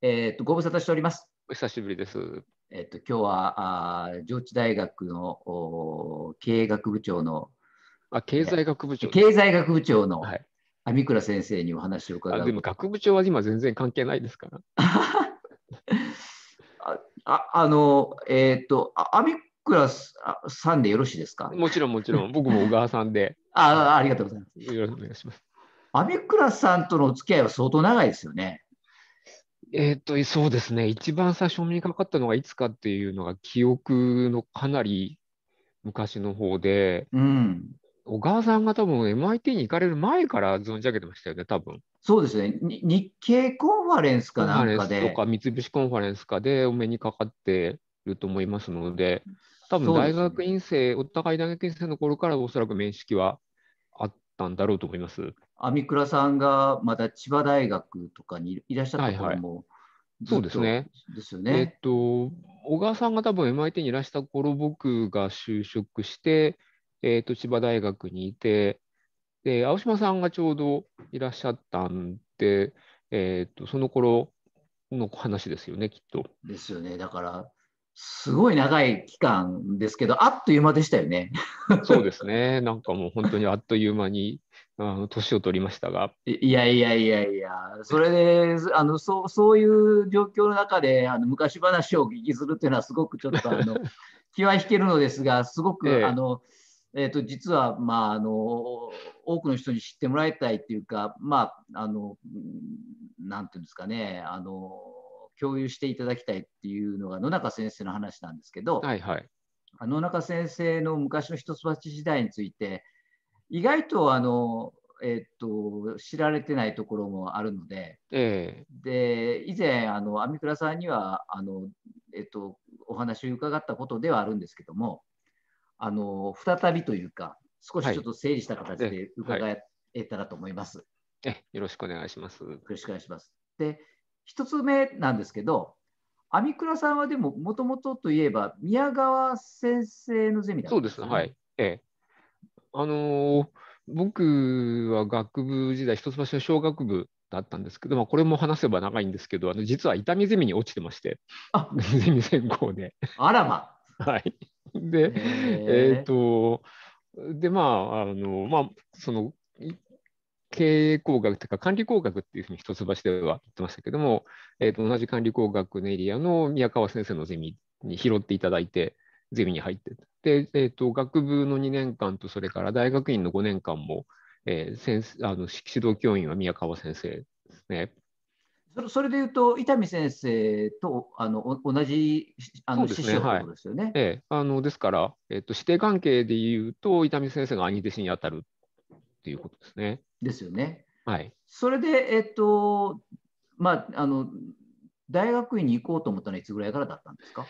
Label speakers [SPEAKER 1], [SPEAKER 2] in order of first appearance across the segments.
[SPEAKER 1] えっ、と、ご無沙汰しております。お久しぶりです。えっ、と、今日は、あ上智大学のお経営学部長の。あ、経済学部長、経済学部長の。はい。網倉先生にお話を伺う。でも学部長は今全然関係ないですから。あ、あの、えっ、ー、と、網倉さんでよろしいですか。
[SPEAKER 2] もちろん、もちろん、僕も小川さんで。
[SPEAKER 1] あ、ありがとうござ
[SPEAKER 2] います。よろしくお願いします。
[SPEAKER 1] 網倉さんとのお付き合いは相当長いですよね。
[SPEAKER 2] えっ、と、そうですね。一番最初にかかったのがいつかっていうのが記憶のかなり昔の方で、うん。小川さんが多分 MIT に行かれる前から存じ上げてましたよね、多分。そうですね。
[SPEAKER 1] 日経コンファレンスかなんかで。とか
[SPEAKER 2] 三菱コンファレンスかでお目にかかってると思いますので、多分大学院生、ね、お互い大学院生の頃からおそらく面識は
[SPEAKER 1] あったんだろうと思います。阿ク倉さんがまだ千葉大学とかにいらっしゃった頃も、はいはいそうですね。ですよね。えっと、小川さんが多分 MIT
[SPEAKER 2] にいらした頃、僕が就職して、えっ、ー、と、千葉大学にいて、で、青島さんがちょうどいらっしゃったんで、えっ、ー、と、その頃の話ですよね、きっと。ですよね。だから、すごい長
[SPEAKER 1] い期間ですけど、あっという間でしたよね。
[SPEAKER 2] そうですね。なんかもう本当にあっという間に、あの年を取りましたが。いやいやいやいや、
[SPEAKER 1] それで、あのそそういう状況の中で、あの昔話をお聞きするっていうのは、すごくちょっとあの 気は引けるのですが、すごく、ええ、あの、えーと、と実は、まあ、あの多くの人に知ってもらいたいっていうか、まあ、あのなんていうんですかねあの共有していただきたいっていうのが野中先生の話なんですけど、はいはい、野中先生の昔の一橋時代について意外とあの、えっ、ー、と知られてないところもあるので,、えー、で以前あの網倉さんにはあの、えっ、ー、とお話を伺ったことではあるんですけどもあの再びというか少しちょっと整理した形で伺えたらと思います。はいえはい、よろしくお願いします。よろしくお願いします。で1つ目なんですけど、アミクラさんはでも、もともとといえば、宮川先生のゼミだったんです、ね、そうです、は
[SPEAKER 2] い。ええ。
[SPEAKER 1] あのー、
[SPEAKER 2] 僕は学部時代、一橋の小学部だったんですけど、まあ、これも話せば長いんですけど、あの実は痛みゼミに落ちてまして、あゼミ専攻で。あらま。はい。で、えっ、と、でまああのまあその経営工学というか管理工学っていうふうに一橋では言ってましたけども、えー、と同じ管理工学のエリアの宮川先生のゼミに拾っていただいて、ゼミに入って、で、えー、と学部の2年間と、それから大学院の5年間も、えー、先あの指導教員は宮川先生ですね。
[SPEAKER 1] それでいうと、伊丹先生とあの同じあの師匠とで
[SPEAKER 2] すよね。はい、ええ、あのですから、えっと、師弟関係でいうと、伊丹先生が兄弟子に当たる
[SPEAKER 1] っていうことですね。ですよね。はい、それで、えっとまあ、あの大学院に行こうと思ったのはいつぐらいからだったんですか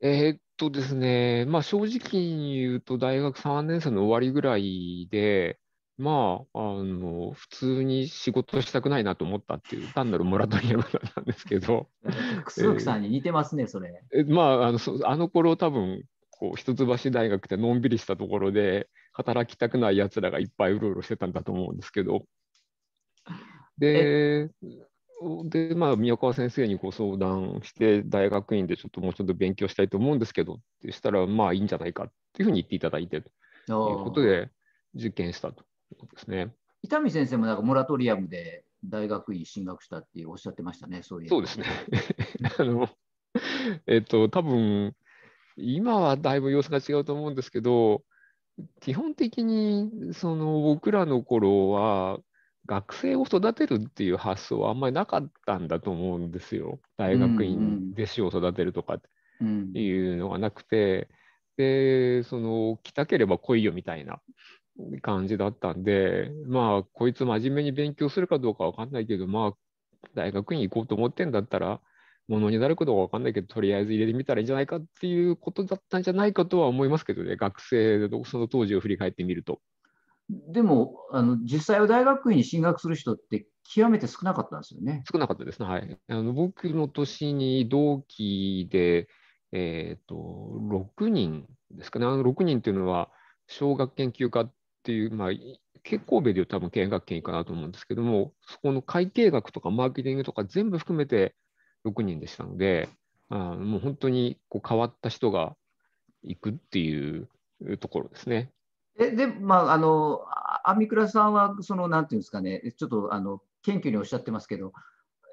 [SPEAKER 1] え
[SPEAKER 2] っとですね、まあ、正直に言うと大学3年生の終わりぐらいで、まあ、あの普通に仕事したくないなと思ったっていう単なるモラトリアムなんですけど。くすぐくさんに
[SPEAKER 1] 似てますね、それ。
[SPEAKER 2] えまああのあの頃多分こう一橋大学ってのんびりしたところで働きたくないやつらがいっぱいうろうろしてたんだと思うんですけどでで、まあ、宮川先生にご相談して大学院でちょっともうちょっと勉強したいと思うんですけどってしたらまあいいんじゃないかっていうふうに言っていただいてということで受験したととですね。
[SPEAKER 1] 伊丹先生もなんかモラトリアムで大学院進学したっておっしゃってましたね、そういう。そうで
[SPEAKER 2] すね。あのえっと、多分今はだいぶ様子が違うと思うんですけど、基本
[SPEAKER 1] 的に
[SPEAKER 2] その僕らの頃は、学生を育てるっていう発想はあんまりなかったんだと思うんですよ。大学院弟子を育てるとかっていうのがなくて、うんうん、で、その、来たければ来いよみたいな感じだったんで、まあ、こいつ真面目に勉強するかどうかわかんないけど、まあ、大学院行こうと思ってんだったら、ものになるかどうかわかんないけど、とりあえず入れてみたらいいんじゃないかっていうことだったんじゃないかとは思いますけどね、学生のその当時を振り返ってみると。
[SPEAKER 1] でもあの、実際は大学院に進学する人って、極めて少なかったんですよね。少
[SPEAKER 2] なかったですね、はい。あの僕の年に同期で、えーと、6人ですかね、あの6人というのは、小学研究科っていう、まあ、結構べでいう多分経営学研かなと思うんですけども、そこの会計学とかマーケティングとか全部含めて、6人でしたので、あもう本当にこう変わった人が行くっていうところですね。
[SPEAKER 1] えで、まあ、あの、アミクラさんは、その、なんていうんですかね、ちょっと、あの、謙虚におっしゃってますけど、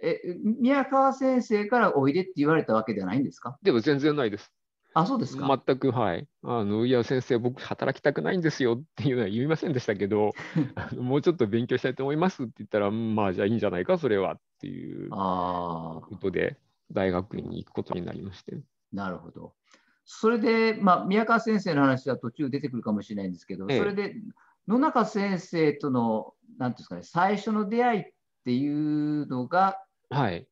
[SPEAKER 1] え宮川先生からおいでって言われたわけではないんですかでも全然ないです。
[SPEAKER 2] あ、そうですか。全く、はい。あの、いや、先生、僕、働きたくないんですよっていうのは言いませんでしたけど、もうちょっと勉強したいと思いますって言ったら、まあ、じゃあいいんじゃないか、それはっっていうことで大学院に行くことになりまして。
[SPEAKER 1] なるほど。それで、まあ、宮川先生の話は途中出てくるかもしれないんですけど、ええ、それで野中先生との何ていうんですかね最初の出会いっていうのが。
[SPEAKER 2] はい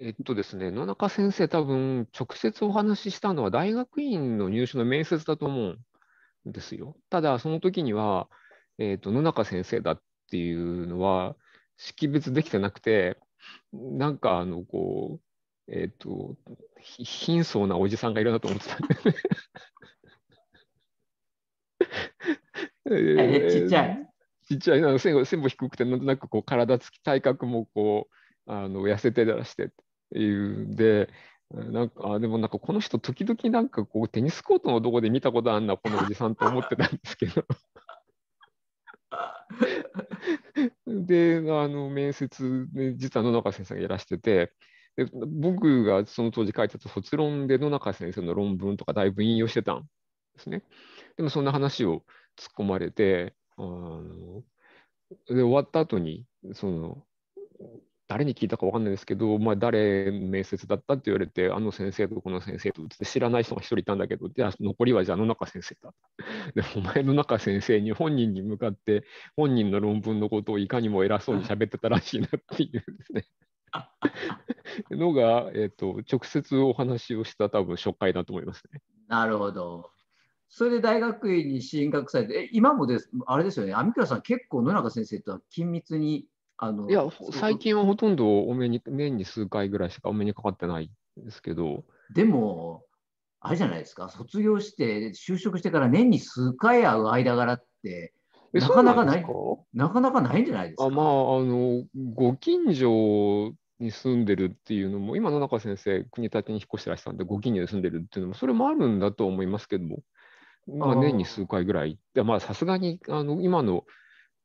[SPEAKER 2] えっとですね、野中先生、多分直接お話ししたのは大学院の入試の面接だと思うんですよ。ただ、その時には、えっと、野中先生だっていうのは、識別できてなくて、なんかあの、こう、えっ、ー、と、貧相なおじさんがいるなと思ってた。えちっちゃい。ちっちゃい、あの背も低くて、なんとなくこう体つき、体格もこう、あの痩せてらしてっていうんで、なんか、でもなんかこの人、時々なんかこう、テニスコートのとこで見たことあんな、このおじさんと思ってたんですけど。で、あの、面接で、実は野中先生がやらしてて、で僕がその当時書いてた卒論で野中先生の論文とかだいぶ引用してたんですね。でもそんな話を突っ込まれて、あので終わった後にその誰に聞いたか分かんないですけど、まあ、誰面接だったって言われて、あの先生とこの先生とって知らない人が一人いたんだけど、じゃあ残りはじゃあ野中先生だ で、お前野中先生に本人に向かって、本人の論文のことをいかにも偉そうに喋ってたらしいなっていうですね。のが、えーと、と直接お話をした多分初回だと思いま
[SPEAKER 1] すね。なるほど。それで大学院に進学されて、え今もですあれですよね、網倉さん、結構野中先生とは緊密にあのいや、最近はほとんどお
[SPEAKER 2] 目に年に数回ぐらいしかお目にかかってないですけど。
[SPEAKER 1] でも、あれじゃないですか、卒業して、就職してから年に数回会う間柄って、なかなかないなかなかないんじゃな
[SPEAKER 2] いですか。あまあ、あのご近所に住んでるっていうのも、今、野中先生、国立に引っ越してらしたんで、ご近所に住んでるっていうのも、それもあるんだと思いますけども、まあ、年に数回ぐらい、まあ、さすがにあの今の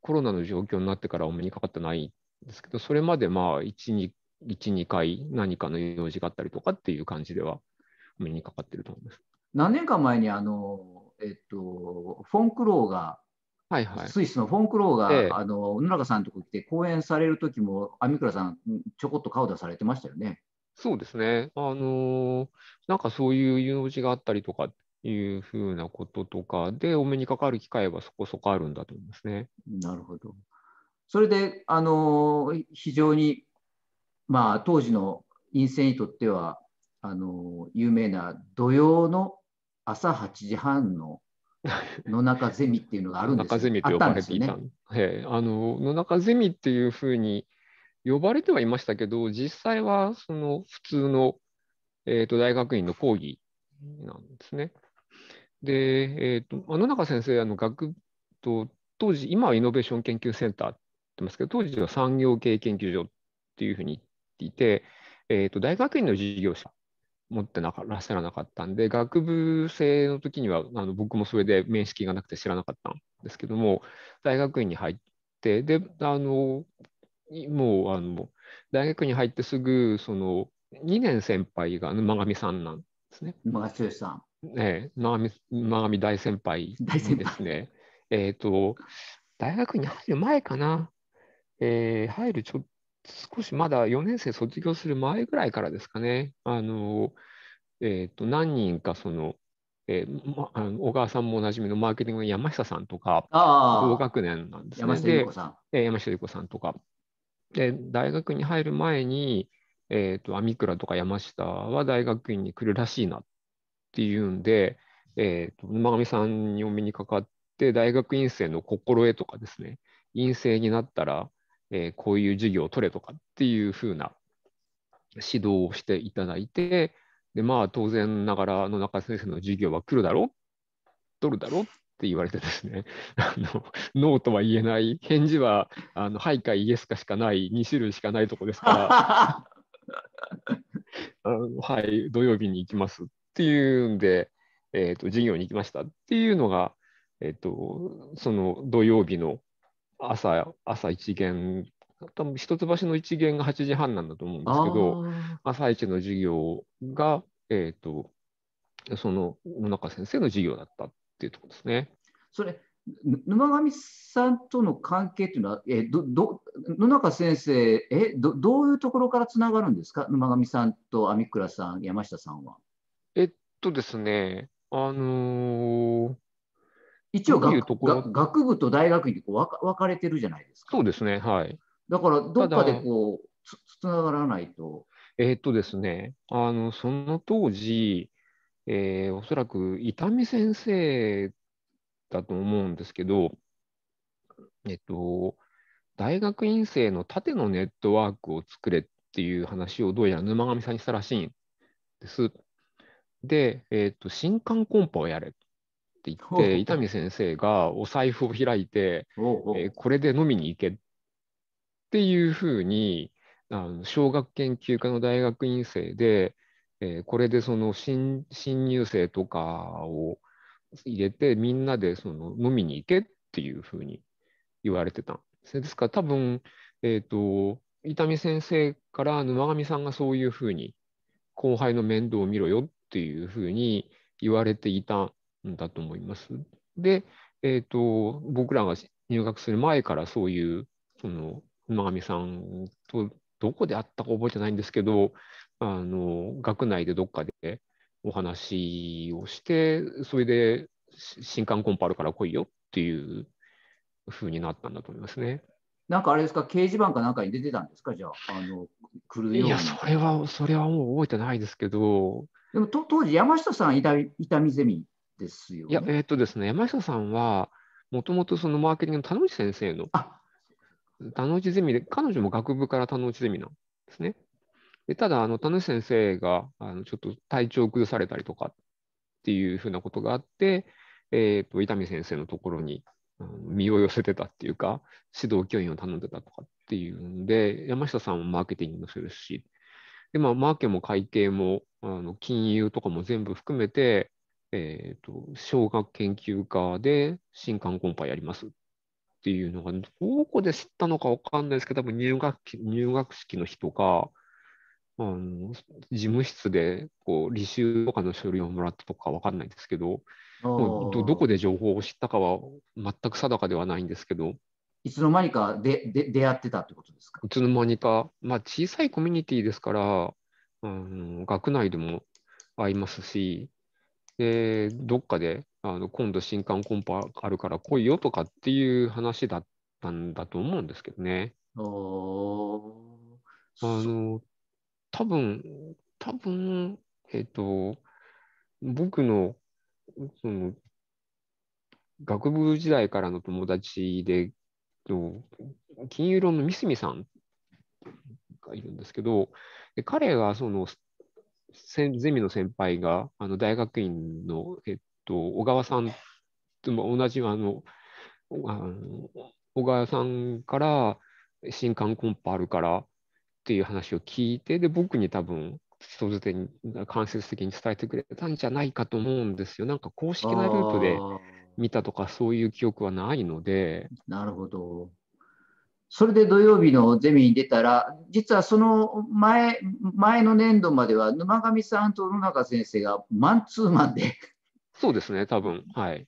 [SPEAKER 2] コロナの状況になってからお目にかかってないんですけど、それまでまあ1、2, 1 2回何かの用事があったりとかっていう感じではお目にかかってると思いま
[SPEAKER 1] す。何年か前にあの、えっと、フォンクローがはいはい、スイスのフォンクローが、ええ、あの野中さんのとこ来て講演される時も、網倉さん、ちょこっと顔出されてましたよね。
[SPEAKER 2] そうですね、あのー、なんかそういう用事があったりとかっいうふうなこととかで、お目にかかる機会はそこそこあるんだと思いま
[SPEAKER 1] すね。なるほど。それで、あの非常に、まあ、当時の陰性にとってはあの有名な土曜の朝8時半の 野中ゼミっていうのがあるんです野中ゼミと呼ばれていたた、ね
[SPEAKER 2] えー、あの野中ゼミっていうふうに呼ばれてはいましたけど、実際はその普通の、えーと、と大学院の講義なんですね。で、えーと、野中先生、あの学と当時、今はイノベーション研究センターって言ってますけど、当時は産業系研究所っていうふうに言っていて、えーと、と大学院の事業者持ってなからっしゃらなかったんで、学部生の時にはあの僕もそれで面識がなくて知らなかったんですけども、大学院に入って、で、あのもうあの大学に入ってすぐ、その2年先輩が沼上さんなんで
[SPEAKER 1] すね。沼上さん。ね、
[SPEAKER 2] 長見長見大先輩にですね、えっ、と、大学に入る前かな、えー、入るちょ少しまだ4年生卒業する前ぐらいからですかね、あのえーと、何人かその、えーま、あの小川さんもおなじみのマーケティングの山下さんとか、同学年なんですね。山下由子さん。え山下由子さんとか。で、大学に入る前に、えーと、とアミクラとか山下は大学院に来るらしいなっっていうんで、えーと、沼上さんにお目にかかって大学院生の心得とかですね院生になったら、えー、こういう授業を取れとかっていうふうな指導をしていただいてでまあ当然ながら野中先生の授業は来るだろ取るだろって言われてですね あのノーとは言えない返事はあのはいかイエスかしかない2種類しかないとこですから あのはい土曜日に行きますっっていうんで、えーと、授業に行きましたっていうのが、えーと、その土曜日の朝朝一元多分一橋の一元が8時半なんだと思うんですけど朝一の授業が、えーと、とその野中先生の授業だったっ
[SPEAKER 1] ていうところですね。それ沼上さんとの関係というのは、えどど野中先生えど、どういうところからつながるんですか、沼上さんと網倉さん、山下さんは。えっとですね、あのー、一応ううとこ学部と大学院で分か分かれてるじゃないです
[SPEAKER 2] か。そうですね、は
[SPEAKER 1] い。だから、どっかでこう
[SPEAKER 2] つ、つながらないと。えっとですね、あのその当時、えー、おそらく伊丹先生だと思うんですけど、えっと、大学院生の縦のネットワークを作れっていう話をどうやら沼上さんにしたらしいんです。で、えーと、新刊コンパをやれって言って、伊丹先生がお財布を開いて、おうおうえー、これで飲みに行けっていうふうに、あの小学研究科の大学院生で、えー、これでその新新入生とかを入れて、みんなでその飲みに行けっていうふうに言われてたんですですから多分、えっ、ー、と、伊丹先生から沼上さんがそういうふうに後輩の面倒を見ろよっっていうふうに言われていたんだと思います。で、えーと、僕らが入学する前からそういうその馬上さんとどこで会ったか覚えてないんですけどあの学内でどっかでお話をしてそれで新刊コンパルから来いよっていう風になったんだと思いま
[SPEAKER 1] すね。なんかあれですか、掲示板かなんかに出てたんですか、じゃあ、あの来
[SPEAKER 2] るように。いや、それは、それはもう覚えてないですけど。
[SPEAKER 1] でもと当時、山下さん痛み、痛みゼミですよ、
[SPEAKER 2] ね、いや、えー、っとですね、山下さんは、もともとそのマーケティングの田之内先生の、田之内ゼミで、彼女も学部から田之内ゼミなんですね。でただ、あの田之内先生があのちょっと体調を崩されたりとかっていうふうなことがあって、えーと伊丹先生のところに身を寄せてたっていうか、指導教員を頼んでたとかっていうんで、山下さんもマーケティングもするし、で、まあ、マーケも会計も、あの金融とかも全部含めて、えっ、ー、と、小学研究家で新刊コンパやりますっていうのが、どこで知ったのかわかんないですけど、多分入学入学式の日とか、あの事務室でこう履修とかの書類をもらったとかわかんないですけど、
[SPEAKER 1] もうどど
[SPEAKER 2] こで情報を知ったかは全く定かではないんですけ
[SPEAKER 1] ど。いつの間にかでで出会ってたってことですかいつの間にか、まあ、小さいコミ
[SPEAKER 2] ュニティですから、うん、学内でも会いますし、でどっかであの今度新刊コンパあるから来いよとかっていう話だったんだと思うんですけどね。あの多分
[SPEAKER 1] 多分
[SPEAKER 2] えっ、ー、と僕のその、学部時代からの友達で、金融論の三角さんがいるんですけど、で彼がその、ゼミの先輩が、あの大学院の、えっと、小川さんとも同じあの、あの小川さんから、新刊コンパあるからっていう話を聞いて、で、僕に多分、ストーに間接的に伝えてくれたんじゃないかと思うんですよ。なんか公式なルートで見たとかそういう記憶はないので。
[SPEAKER 1] なるほど。それで土曜日のゼミに出たら、実はその前前の年度までは沼上さんと野中先生がマンツーマンで
[SPEAKER 2] そうですね、多分はい。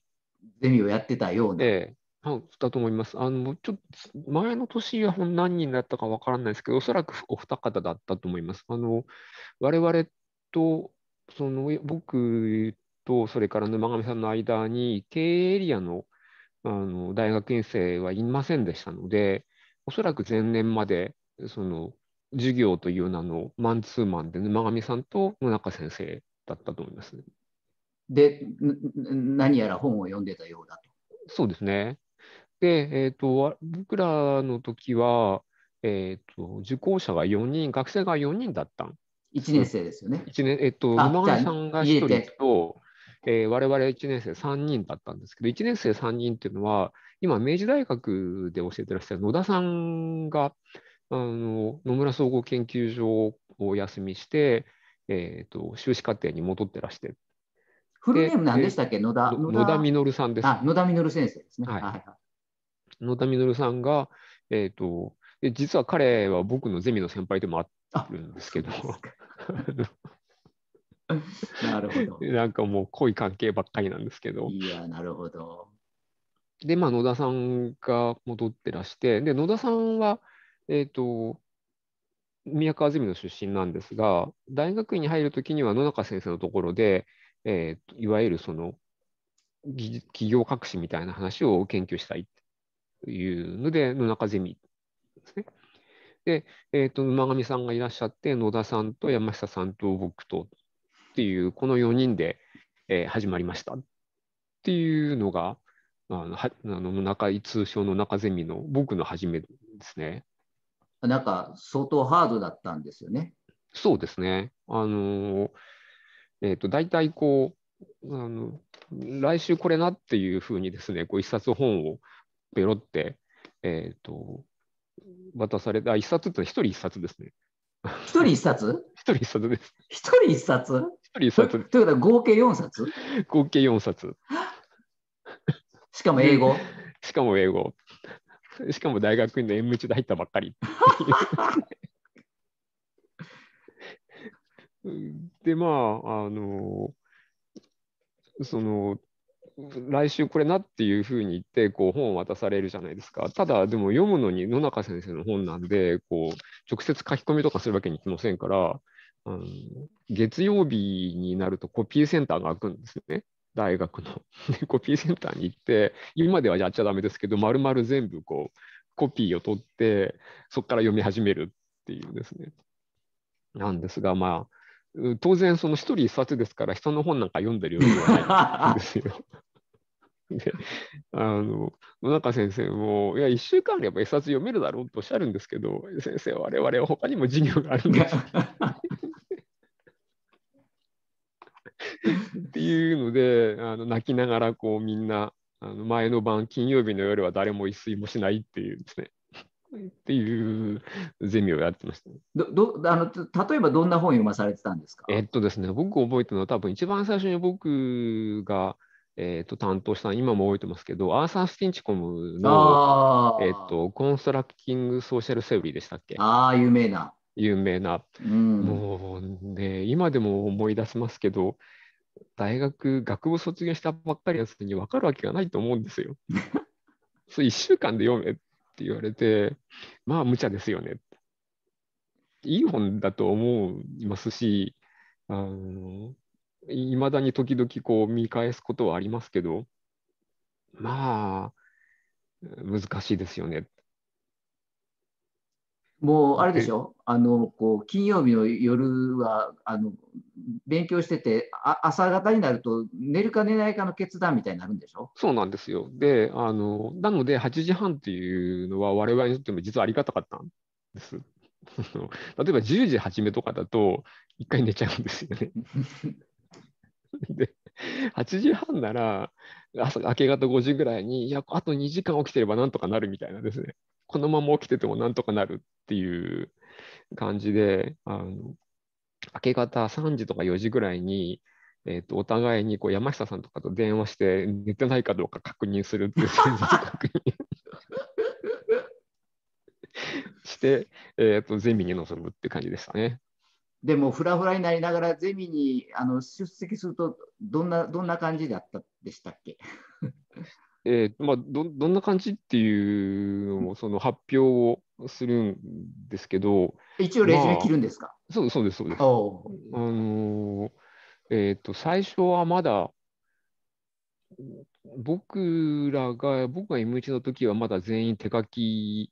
[SPEAKER 2] ゼミをやってたような。ええはだと思います。あの、ちょっと前の年は何人だったかわからないですけど、おそらくお二方だったと思います。あの、我々と、その、僕と、それから沼上さんの間に、経営エリアのあの大学院生はいませんでしたので、おそらく前年まで、その、授業という名のマンツーマンで沼上さんと野中先生だったと思います、
[SPEAKER 1] で、何やら本を読んでたようだと。
[SPEAKER 2] そうですね。で、えーと、僕らの時は、えーと、受講者が4人、学生が4人だったん1年生ですよね。1年えっ、ー、と今川さんが1人と、えー、我々1年生3人だったんですけど、1年生3人っていうのは、今、明治大学で教えてらっしゃる野田さんが、あの野村総合研究所をお休みして、えーと、修士課程に戻ってらして。
[SPEAKER 1] フルネーム何でしたっけ野田野田
[SPEAKER 2] 実さんです。
[SPEAKER 1] 野田実先生ですね。はい、はい
[SPEAKER 2] 野田実さんが、えっ、ー、と、実は彼は僕のゼミの先輩でもあるんですけど、なるほど。なんかもう濃い関係ばっかりなんですけど。いや、なるほど。で、まあ、野田さんが戻ってらして、で、野田さんは、えっ、ー、と、宮川ゼミの出身なんですが、大学院に入るときには野中先生のところで、えー、いわゆるその、企業革新みたいな話を研究したいっていうので、野中ゼミですね。で、えーと、馬上さんがいらっしゃって、野田さんと山下さんと僕とっていう、この4人で、えー、始まりましたっていうのが、あのはあの中通称の中ゼミの僕の初めですね。
[SPEAKER 1] なんか相当ハードだったんですよね。
[SPEAKER 2] そうですね。あのえーと大体こうあの来週これなっていうふうにですねこう一冊本をペロって、えっ、ー、と、渡された、あ、一冊って一人一冊ですね。
[SPEAKER 1] 一人一冊 一人一冊です。一人一冊一人一冊ということは合計4冊合計4冊。しかも英語。
[SPEAKER 2] しかも英語。しかも大学院の縁道で入ったばっかり。で、まあ、あの、その、来週これなっていうふうに言ってこう本を渡されるじゃないですかただでも読むのに野中先生の本なんでこう直接書き込みとかするわけにいきませんから、うん、月曜日になるとコピーセンターが開くんですね大学のコピーセンターに行って今ではやっちゃダメですけど丸々全部こうコピーを取ってそこから読み始めるっていうですねなんですがまあ当然その一人一冊ですから人の本なんか読んでるようではないんですよ。であの野中先生も、いや、1週間あれば一冊読めるだろうとおっしゃるんですけど、先生、我々は他にも授業があるんです。っていうのであの泣きながらこうみんなあの前の晩金曜日の夜は誰も一睡もしないっていうですねっていうゼミをやってました、ね、
[SPEAKER 1] どどあの例えばどんな本読まされてたんですか
[SPEAKER 2] えっとですね、僕覚えてるのは多分一番最初に僕が、えー、と担当した今も覚えてますけど、アーサー・スティンチコムの、えっと、コンストラクティング・ソーシャル・セオリーでしたっけああ、有名な。有名な。うん、もうね、今でも思い出せますけど、大学、学部卒業したばっかりのやつに分かるわけがないと思うんですよ。そ1週間で読めっって言われて、まあ無茶ですよね。いい本だと思いますし、あの、いまだに時々こう見返すことはありますけど、
[SPEAKER 1] まあ、難しいですよね。もうあれでしょ、あのこう金曜日の夜はあの勉強しててあ、朝方になると寝るか寝ないかの決断みたいになるんでしょ
[SPEAKER 2] そうなんですよ。であの、なので8時半っていうのは、我々にとっても実はありがたかったんです。例えば10時始めとかだと、1回寝ちゃうんですよね。で8時半なら朝明け方5時ぐらいにいやあと2時間起きてればなんとかなるみたいなですねこのまま起きててもなんとかなるっていう感じであの明け方3時とか4時ぐらいに、えーと、お互いにこう山下さんとかと電話して寝てないかどうか確認するっていう感じ 確認して、えーと、ゼミに臨むって感じでした
[SPEAKER 1] ね。でもフラフラになりながらゼミにあの出席するとどんなどんな感じだったでしたっけ
[SPEAKER 2] えーまあ、どどんな感じっていうのもその発表をするんですけど一応レジュメ切るんですか、まあ、そうそうですそうです。あのえっ、ー、と最初はまだ僕らが僕が M1 の時はまだ全員手書き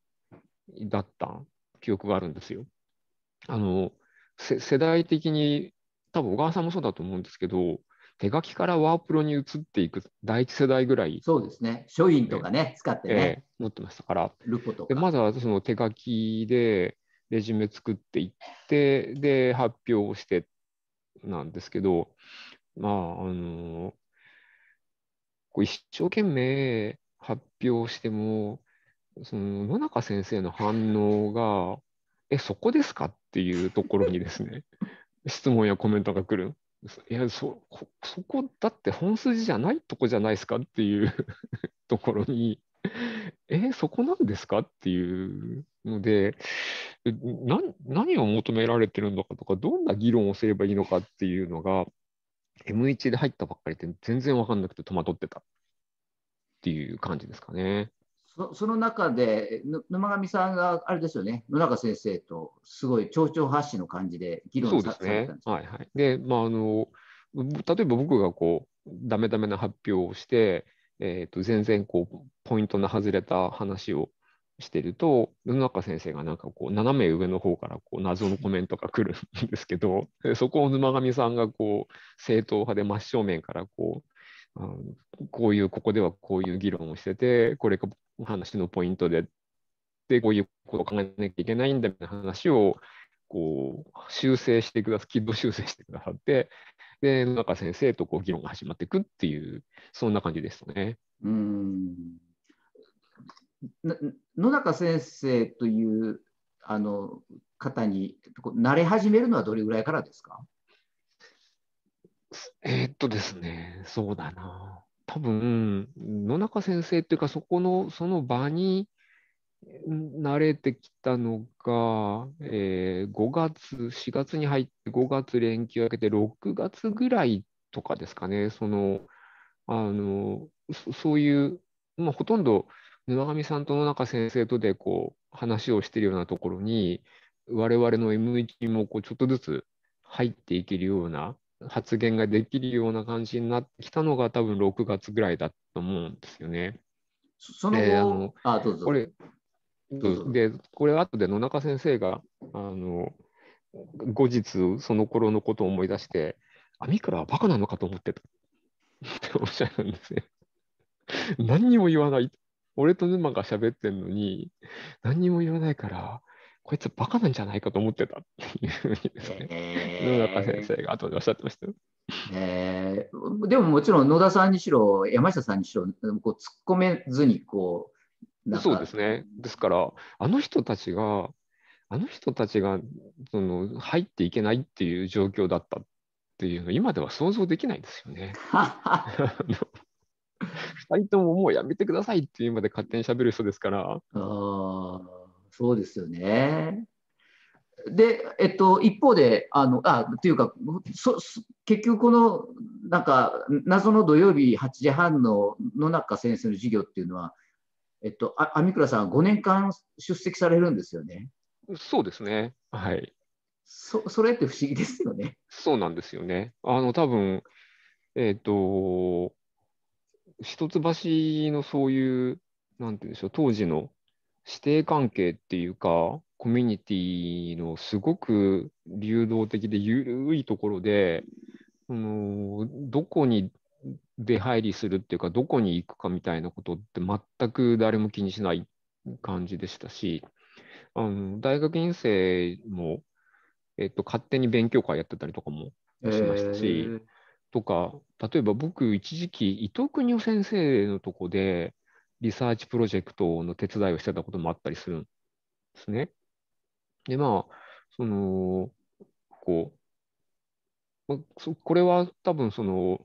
[SPEAKER 2] だった記憶があるんですよ。あの世代的に、多分小川さんもそうだと思うんですけど、手書きからワープロに移っていく第一世代ぐらい。そうですね。
[SPEAKER 1] 書院とかね、使ってね、え
[SPEAKER 2] ー、持ってましたから。ルポとでまずはその手書きで、レジュメ作っていって、で、発表をしてなんですけど、まあ、あの、こう一生懸命発表しても、その野中先生の反応が、え、そこですかっていうところにですね、質問やコメントが来る。いやそこ、そこだって本筋じゃないとこじゃないですかっていう ところに、え、そこなんですかっていうので何を求められてるのかとか、どんな議論をすればいいのかっていうのが、M1 で入ったばっかりで全然分かんなくて戸惑ってたっていう感じですかね。
[SPEAKER 1] そその中で沼上さんがあれですよね野中先生とすごい丁々発信の感じで議論さ,、ね、れたんです
[SPEAKER 2] ね。はいで、まあ、あの例えば僕がこうダメダメな発表をして、えー、と全然こうポイントの外れた話をしてると野中先生がなんかこう斜め上の方からこう謎のコメントが来るんですけどそこを沼上さんがこう正統派で真正面からこう、うん、こういう、ここではこういう議論をしてて、これが話のポイントで、で、こういうことを考えなきゃいけないんだみたいな話を、こう、修正してくださ、軌道修正してくださって、で、野中先生とこう議論が始まっていくっていう、そんな感じですね。
[SPEAKER 1] うん野中先生というあの方に慣れ始めるのはどれぐらいからですかえー、っとですね、そうだな。
[SPEAKER 2] 多分野中先生っていうかそこのその場に慣れてきたのが、えー、5月4月に入って5月連休明けて6月ぐらいとかですかねそのあのそういう、まあ、ほとんど沼上さんと野中先生とでこう話をしているようなところに我々の M1 もこうちょっとずつ入っていけるような発言ができるような感じになってきたのが多分6月ぐらいだと思うんですよね。その後、えー、あのあどうぞこれでこれ後で野中先生があの後日その頃のことを思い出して「アミクラはバカなのかと思ってた」っておっしゃるんですね。何にも言わない。俺と沼が喋ってんのに何にも言わないからこいつバカなんじゃないかと思ってたっていうね、えー、野中先生が後でおっしゃってましたよ。
[SPEAKER 1] えー、でももちろん野田さんにしろ山下さんにしろこう突っ込めずにこうそうで
[SPEAKER 2] すねですからあの人たちがあの人たちがその入っていけないっていう状況だったっていうの今では想像できないですよね。2 人とももうやめてくださいっていうまで勝手にしゃべる人ですから。
[SPEAKER 1] あそうですよね。で、えっと、一方で、あのあというかそ、結局、このなんか謎の土曜日8時半の野中先生の授業っていうのは、えっと、あ網倉さんは5年間出席されるんですよね。
[SPEAKER 2] そうですね。はい。
[SPEAKER 1] そそれって不思議ですよね。
[SPEAKER 2] そうなんですよね。あの多分えっ、ー、と、一橋のそういう、なんていうんでしょう、当時の師弟関係っていうか、コミュニティのすごく流動的で緩いところで、どこに出入りするっていうか、どこに行くかみたいなことって全く誰も気にしない感じでしたし、あの大学院生も、えっと、勝手に勉強会やってたりとかもしましたし、えー、とか、例えば僕、一時期、伊藤邦夫先生のとこで、リサーチプロジェクトの手伝いをしてたこともあったりするんですね。で、まあ、その、こう、まあ、これは多分その、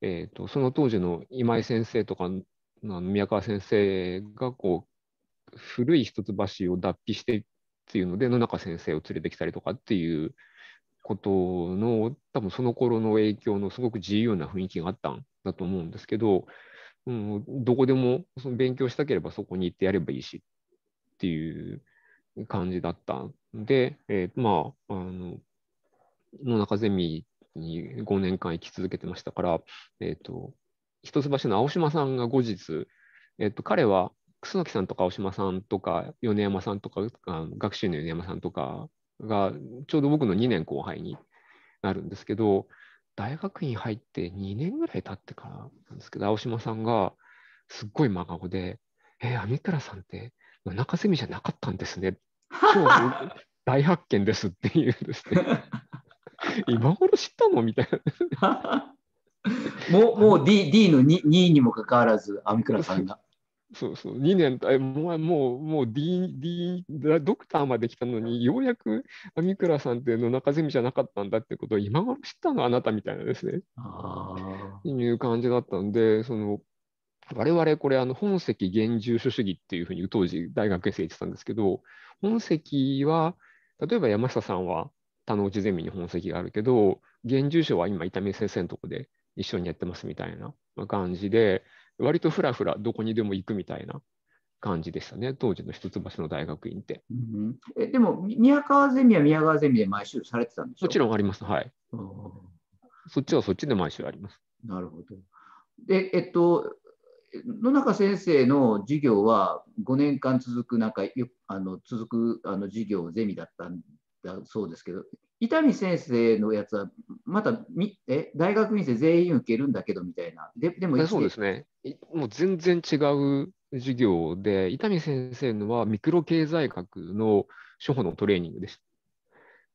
[SPEAKER 2] えーと、とその当時の今井先生とか宮川先生がこう古い一橋を脱皮してっていうので野中先生を連れてきたりとかっていうことの多分その頃の影響のすごく自由な雰囲気があったんだと思うんですけどうん、どこでもその勉強したければそこに行ってやればいいしっていう感じだったんで、えー、まあ、あの、野中ゼミに5年間行き続けてましたから、えっ、ー、と、一橋の青島さんが後日、えっ、ー、と、彼は楠木さんとか青島さんとか米山さんとか学習の米山さんとかがちょうど僕の2年後輩になるんですけど、大学院入って2年ぐらい経ってからなんですけど、青島さんがすっごい真顔で、えー、網倉さんって夜中ゼミじゃなかったんですね。大発見ですっていうんですね。今頃知ったのみたいな。もうも
[SPEAKER 1] う D, D の 2, 2にもかかわらず、網倉さんが。
[SPEAKER 2] そうそう、2年、えもう、もう、もう D、D、ドクターまで来たのに、ようやく、三倉さんって野中ゼミじゃなかったんだってことを今頃知ったの、あなたみたいなですね。あいう感じだったんで、その、我々これ、あの、本籍現住所主義っていうふうに当時大学生言ってたんですけど、本籍は、例えば山下さんは田之内ゼミに本籍があるけど、現住所は今、伊丹先生のとこで一緒にやってますみたいな感じで、割とふらふらどこにでも行くみたいな感じでしたね、当時の一橋の大学院って。うん、
[SPEAKER 1] えでも、宮川ゼミは宮川ゼミで毎週されてたんで
[SPEAKER 2] しょもちろんあります、はい。そっちはそっちで毎週あります。なるほど。
[SPEAKER 1] で、えっと、野中先生の授業は5年間続く、なんかよあの続くあの授業、ゼミだったんったそうですけど、伊丹先生のやつは、またみえ大学院生全員受けるんだけどみたいな、ででもそうですね、
[SPEAKER 2] もう全然違う授業で、伊丹先生のはミクロ経済学の初歩のトレーニングです。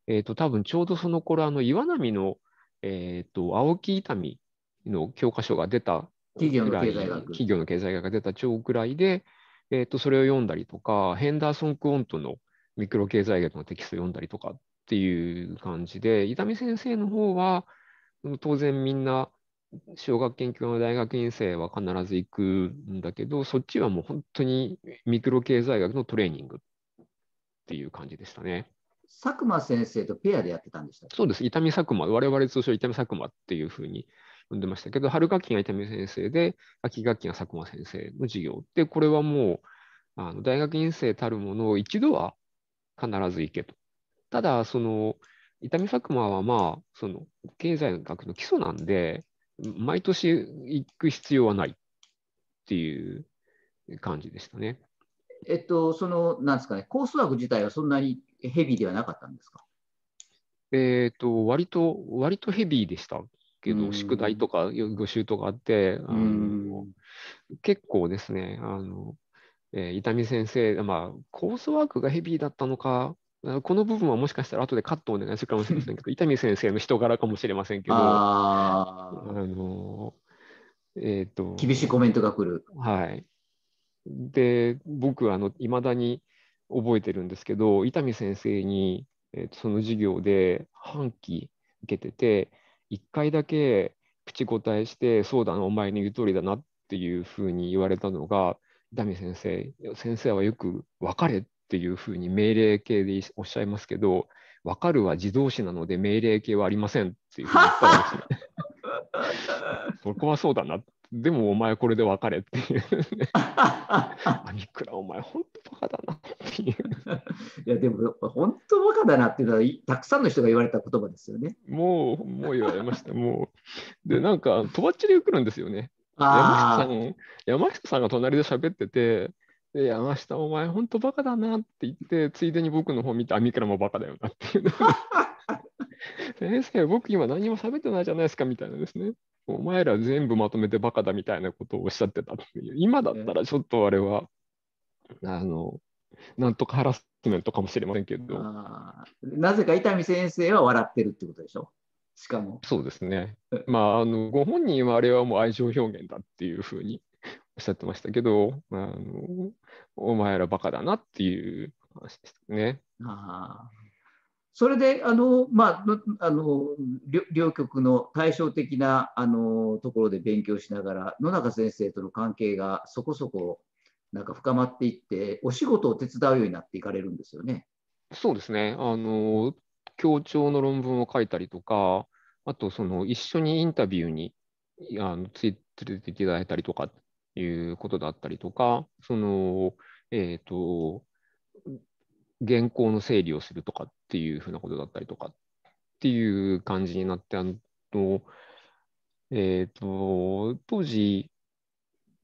[SPEAKER 2] えっ、ー、と、多分ちょうどその頃、あの岩波の、えっ、ー、と青木伊丹の教科書が出た企業の経済学。企業の経済学が出た超くらいで、えっ、ー、と、それを読んだりとか、ヘンダーソン・クオントのミクロ経済学のテキスト読んだりとかっていう感じで、伊丹先生の方は、当然みんな、小学研究の大学院生は必ず行くんだけど、そっちはもう本当にミクロ経済学のトレーニングっていう感じでしたね。
[SPEAKER 1] 佐久間先生とペアでやってたんでしたそ
[SPEAKER 2] うです、痛み佐久間、我々通称痛み佐久間っていうふうに呼んでましたけど、春学期が痛み先生で、秋学期が佐久間先生の授業で、これはもうあの大学院生たるものを一度は必ず行けと。ただ、その、痛み佐久間はまあ、その、経済学の基礎なんで、毎年行く必要はないっていう感じでしたね。
[SPEAKER 1] えっと、その、なんですかね、コース枠自体はそんなにヘビーではなかったんですか
[SPEAKER 2] えっと、割と、割とヘビーでしたけど、宿題とか予習とかあって、あの結構ですね、あの、え伊丹先生、まあ、コースワークがヘビーだったのか、この部分はもしかしたら後でカットお願いするかもしれませんけど、伊丹先生の人柄かもしれませんけど、あのえーと、と厳しいコメントが来る。はい、で、僕はいまだに覚えてるんですけど、伊丹先生に、えーと、その授業で半期受けてて、1回だけ口答えして、そうだな、お前の言う通りだなっていうふうに言われたのが、ダミ先生、先生はよく分かれっていうふうに命令形でおっしゃいますけど、分かるは自動詞なので命令形はありませんっていうふうに言ったんですね。そこはそうだな。でもお前これで別れっていう、ね。アくクラお前本当バカだ
[SPEAKER 1] なっていう。いやでも本当バカだなっていうのはたくさんの人が言われた言葉ですよね。
[SPEAKER 2] もうもう言われました。もうでなんかとばっちりくるんですよね。山下さん、山下さんが隣で喋ってて、で山下、お前、本当バカだなって言って、ついでに僕の方見て、あ、ミクラもバカだよなっていう。先生、僕今何も喋ってないじゃないですかみたいなですね。お前ら全部まとめてバカだみたいなことをおっしゃってたっていう。今だったらちょっとあれは、あの、なんとかハラスメントかもしれませんけど。
[SPEAKER 1] なぜか伊丹先生
[SPEAKER 2] は笑ってるってことでしょしかも。そうですね。まあ、あのご本人はあれはもう愛情表現だっていうふうにおっしゃってましたけど、あのお前らバカだなっていう話ですね。あ
[SPEAKER 1] それであの、まあ、あの両局の対照的なあのところで勉強しながら野中先生との関係がそこそこなんか深まっていってお仕事を手伝うようになっていかれるんですよね。
[SPEAKER 2] そうですねあの協調の論文を書いたりとか、あとその一緒にインタビューにあのつい連れていただいたりとかいうことだったりとか、その、えっ、ー、と、原稿の整理をするとかっていうふうなことだったりとかっていう感じになって、あの、えっ、ー、と、当時、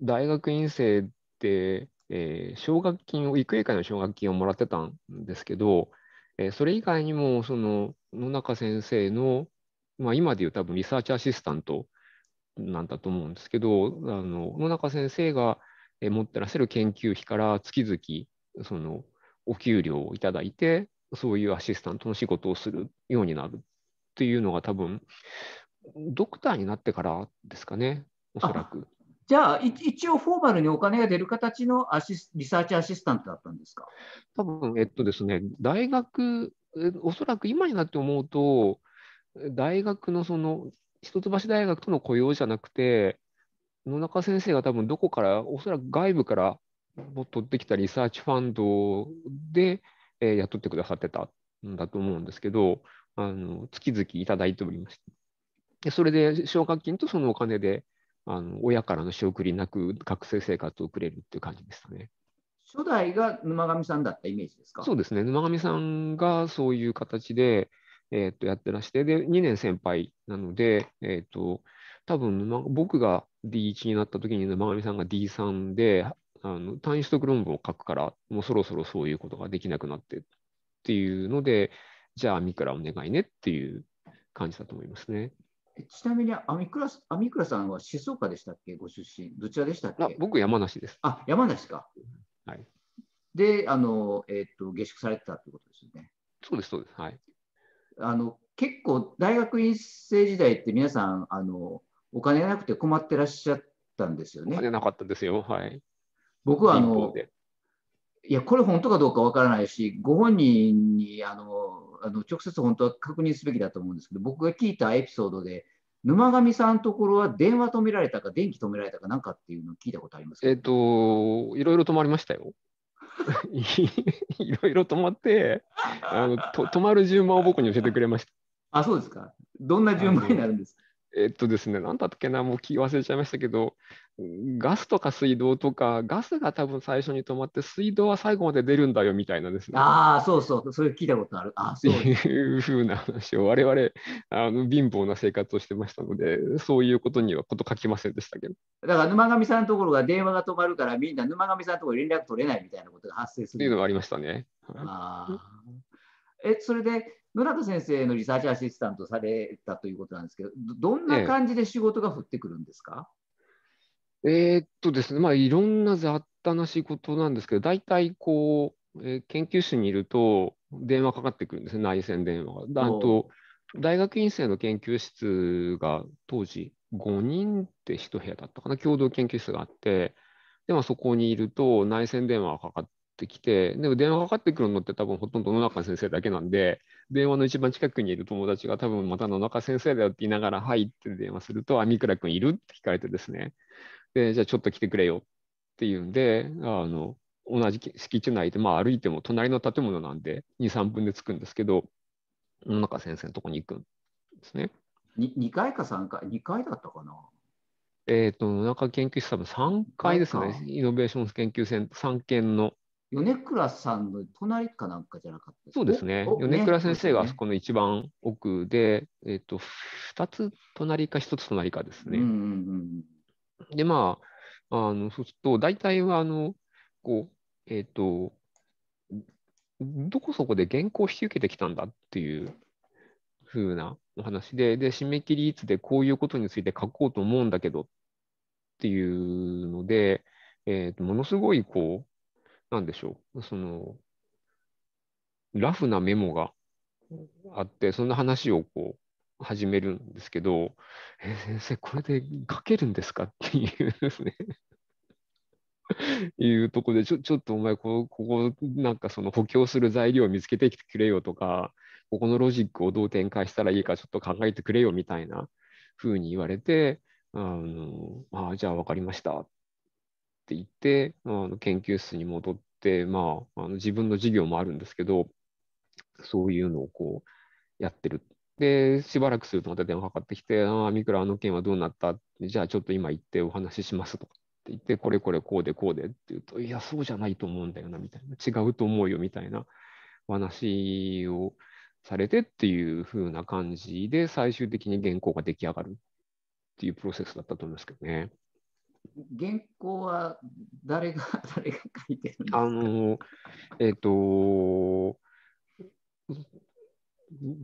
[SPEAKER 2] 大学院生で、えー、奨学金を、育英会の奨学金をもらってたんですけど、えー、それ以外にも、その野中先生の、まあ、今でいう多分リサーチアシスタントなんだと思うんですけど、あの野中先生が持ってらっしゃる研究費から月々、そのお給料をいただいて、そういうアシスタントの仕事をするようになるっていうのが多分、ドクターになってからですかね、
[SPEAKER 1] おそらく。じゃあ、一応フォーマルにお金が出る形のアシスリサーチアシスタントだったんですか多分えっとですね、大学、おそらく今になって思う
[SPEAKER 2] と、大学のその一橋大学との雇用じゃなくて、野中先生が多分どこから、おそらく外部から取ってきたリサーチファンドで、えー、雇ってくださってたんだと思うんですけど、あの月々いただいておりました。でそれで奨学金とそのお金であの親からの仕送りなく学生生活を送れるっていう感じでしたね。
[SPEAKER 1] 初代が沼上さんだったイメージですか
[SPEAKER 2] そうですね、沼上さんがそういう形で、えー、とやってらして、で2年先輩なので、えー、と多分僕が D1 になった時に沼上さんが D3 で、あの単位取得論文を書くから、もうそろそろそういうことができなくなってっていうので、じゃあ、ミクラお願いねっていう
[SPEAKER 1] 感じだと思いますね。ちなみにアミクラ、アミクラさんは静岡でしたっけ、ご出身、どちらでしたっけ僕、山梨です。あ山梨か。はい、であの、えーと、下宿されてたってことですよね。そうです、そうです。はい、あの結構、大学院生時代って皆さんあの、お金がなくて困ってらっしゃったんですよね。お金
[SPEAKER 2] なかったですよ。はい、
[SPEAKER 1] 僕はあのいや、これ本当かどうかわからないし、ご本人にあのあの直接本当は確認すべきだと思うんですけど、僕が聞いたエピソードで、沼上さんのところは電話止められたか、電気止められたかなんかっていうのを聞いたことありま
[SPEAKER 2] すか、えっ、と、いろいろ止まりましたよ。いろいろ止まって、あのと止まる順番を僕に教えてくれました。あ、そうですか。どんな順番になるんですかえっとですね、なんだったっけな、もう気忘れちゃいましたけど、ガスとか水道とか、ガスが多分最初に止まって、水道は最後まで出るんだよみたいなですね。ああ、そうそう、それ聞いたことある。あそういうふうな話を、我々あの貧乏な生活をしてましたので、そういうことにはこと書きませんでし
[SPEAKER 1] たけど。だから沼上さんのところが電話が止まるから、みんな沼上さんのところ連絡取れないみたいなことが発生する。っていうのがありましたね。あえそれで野中先生のリサーチアシスタントされたということなんですけど、どんな感じで仕事が降ってくるんですか、ええー、っとですね、まあ、いろんな雑多な仕事なんですけど、大体
[SPEAKER 2] こう、えー、研究室にいると、電話かかってくるんですね、内線電話が。あと、大学院生の研究室が当時、5人って1部屋だったかな、共同研究室があって、でまそこにいると、内線電話がかかってきて、でも電話かかってくるのって、多分ほとんど野中先生だけなんで、電話の一番近くにいる友達が多分また野中先生だよって言いながら、はいって電話すると、あ、三倉君いるって聞かれてですね。で、じゃあちょっと来てくれよっていうんで、あの、同じ敷地内で、まあ歩いても隣の建物なんで2、3分で着くんですけど、野中先生のとこに行くんですね。
[SPEAKER 1] 2, 2回か3回、2回だったかな。
[SPEAKER 2] えっ、ー、と、野中研究室多分3回ですね。イノベーション研究センター、3件の
[SPEAKER 1] 米倉さんの隣かなんかじゃなかったそうですね。米倉
[SPEAKER 2] 先生があそこの一番奥で、ね、えっ、と、二つ隣か一つ隣かですね。で、まあ、あの、そうすると、大体は、あの、こう、えっ、ー、と、どこそこで原稿を引き受けてきたんだっていうふうなお話で、で、締め切りいつでこういうことについて書こうと思うんだけどっていうので、えー、とものすごいこう、何でしょう、その、ラフなメモがあって、そんな話をこう、始めるんですけど、えー、先生、これで書けるんですかっていうですね いうとこでちょ、ちょっとお前こ、ここ、なんかその補強する材料を見つけてきてくれよとか、ここのロジックをどう展開したらいいかちょっと考えてくれよみたいなふうに言われて、あのあじゃあ分かりましたっってって、まあ、研究室に戻って、まあ、あの自分の授業もあるんですけど、そういうのをこうやってる。で、しばらくするとまた電話かかってきて、ああ、ミクラ、あの件はどうなったじゃあちょっと今行ってお話ししますとかって言って、これこれこうでこうでって言うと、いや、そうじゃないと思うんだよな、みたいな。違うと思うよ、みたいな話をされてっていう風な感じで、最終的に原稿が出来上がるっていうプロセスだったと思いますけどね。
[SPEAKER 1] 原稿は誰が、誰が書いてるんです
[SPEAKER 2] かあの、えっ、ー、と、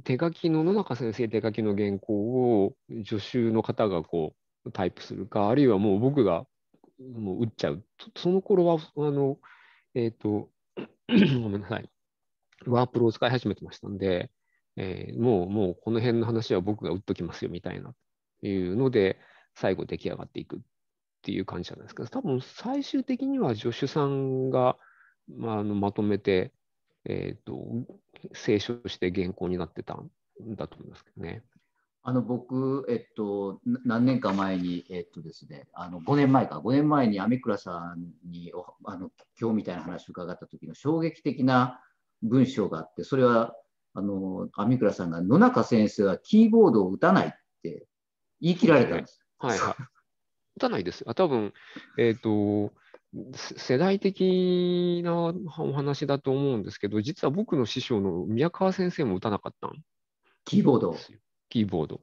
[SPEAKER 2] 手書きの野中先生手書きの原稿を助手の方がこうタイプするか、あるいはもう僕がもう打っちゃう。その頃は、あの、えっ、ー、と、ごめんなさい。ワープロを使い始めてましたんで、えー、もう、もうこの辺の話は僕が打っときますよみたいな、いうので、最後出来上がっていくっっていう感じじゃないですか。多分最終的には助手さんが、まあ、あのまとめて、えーと、と清書して原稿になってたんだ
[SPEAKER 1] と思いますけどね。あの僕、えっと、何年か前に、えっとですね、あの5年前か、5年前に網倉さんにおあの今日みたいな話を伺った時の衝撃的な文章があって、それはあの網倉さんが野中先生はキーボードを打たないって言い切られたんです。はい、はいた
[SPEAKER 2] ないです。あ多分、えっ、ー、と、世代的なお話だと思うんですけど、実は僕の師匠の宮川先生も打たなかったんキーボード。キーボード。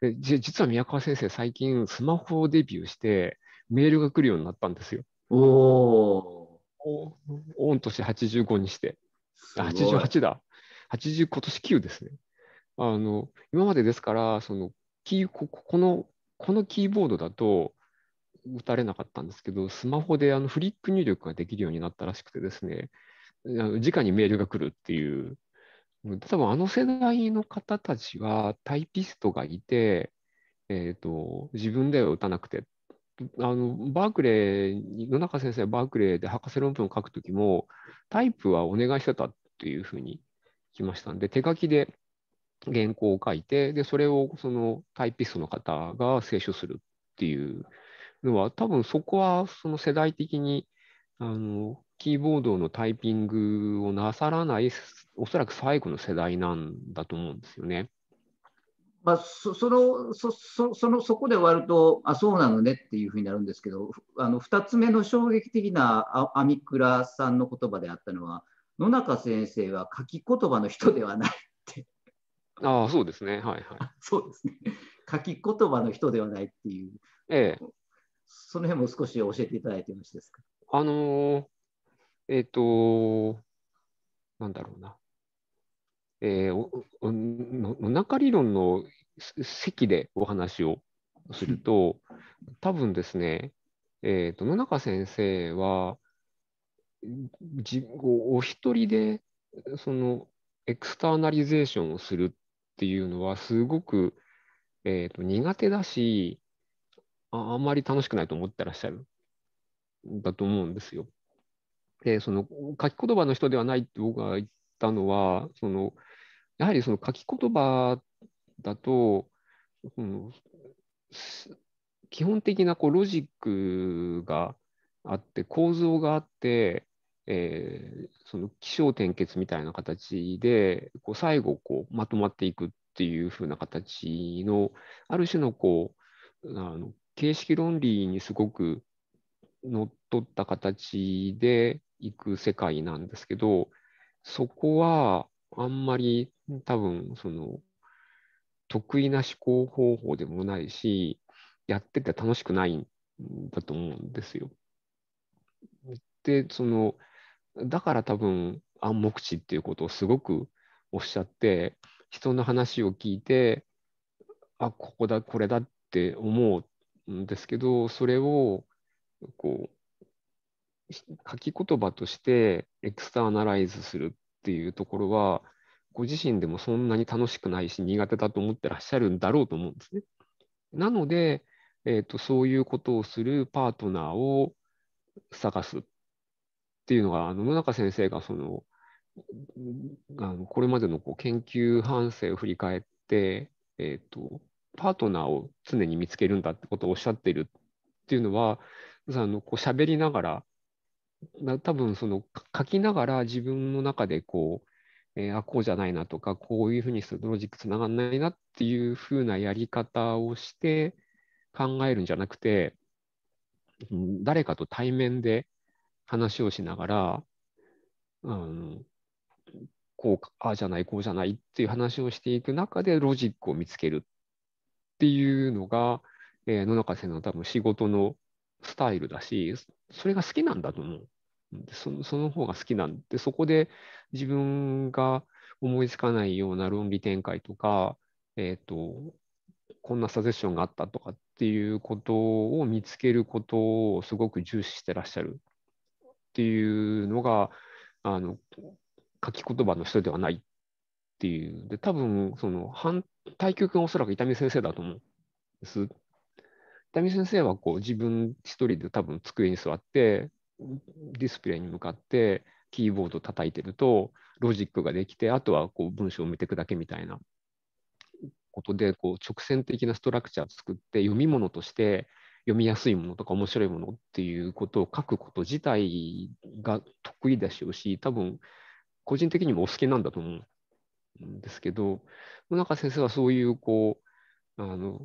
[SPEAKER 2] で実は宮川先生、最近スマホをデビューして、メールが来るようになったんですよ。おお。御年とし85にして。88だ。80、今年9ですね。あの今までですから、そのキーここのこのキーボードだと打たれなかったんですけど、スマホであのフリック入力ができるようになったらしくてですね、直にメールが来るっていう、多分あの世代の方たちはタイピストがいて、えーと、自分では打たなくて、あのバークレー、野中先生はバークレーで博士論文を書くときも、タイプはお願いしてたっていうふうに来ましたんで、手書きで原稿を書いて、で、それをそのタイピストの方が清書するっていうのは、多分そこはその世代的に、あの、キーボードのタイピングをなさらない、おそらく最後の世代なんだと思うんですよね。
[SPEAKER 1] まあ、そそのそそそのそこで終わると、あそうなのねっていうふうになるんですけど、あの2つ目の衝撃的なアミクラさんの言葉であったのは、野中先生は書き言葉の人ではないああ、そ
[SPEAKER 2] うですね。はいはい。
[SPEAKER 1] そうですね。書き言葉の人ではないっていう。ええ。その辺も少し教えていただいてよろしいですか。
[SPEAKER 2] あのー、えっ、ー、と、なんだろうな。えー、おお野中理論の席でお話をすると、多分ですね、えーと、野中先生はじお一人でそのエクスターナリゼーションをするっていうのはすごく、えーと、と苦手だしあ、あんまり楽しくないと思ってらっしゃるだと思うんですよ。で、その書き言葉の人ではないって僕が言ったのは、そのやはりその書き言葉だと、うん、基本的なこうロジックがあって構造があってえー、その気象転結みたいな形でこう最後こうまとまっていくっていう風な形のある種のこうあの形式論理にすごくのっとった形でいく世界なんですけどそこはあんまり多分その得意な思考方法でもないしやってて楽しくないんだと思うんですよ。でそのだから多分暗黙知っていうことをすごくおっしゃって人の話を聞いてあここだこれだって思うんですけどそれをこう書き言葉としてエクスターナライズするっていうところはご自身でもそんなに楽しくないし苦手だと思ってらっしゃるんだろうと思うんですね。なので、えーと、そういうことをするパートナーを探すっっていうのが、あの野中先生がその、あのこれまでのこう研究反省を振り返って、えっ、ー、と、パートナーを常に見つけるんだってことをおっしゃってるっていうのは、あのこう喋りながら、多分その書きながら自分の中でこう、えー、あこうじゃないなとかこういうふうにするとロジックつながんないなっていうふうなやり方をして考えるんじゃなくて誰かと対面で話をしながら、あのこうああじゃないこうじゃないっていう話をしていく中でロジックを見つけるっていうのが、えー、野中先生の多分仕事のスタイルだしそれが好きなんだと思うそその方が好きなんでそこで自分が思いつかないような論理展開とか、えっ、ー、とこんなサジェッションがあったとかっていうことを見つけることをすごく重視してらっしゃるっていうのが、あの書き言葉の人ではないっていう。で、多分、その反対局おそらく伊丹先生だと思うんです。伊丹先生はこう自分一人で多分机に座って、ディスプレイに向かってキーボード叩いてると、ロジックができて、あとはこう文章を見ていくだけみたいなことで、こう直線的なストラクチャーを作って、読み物として読みやすいものとか面白いものっていうことを書くこと自体が得意でしょうし、多分個人的にもお好きなんだと思うんですけど、野中先生はそういうこう、あの、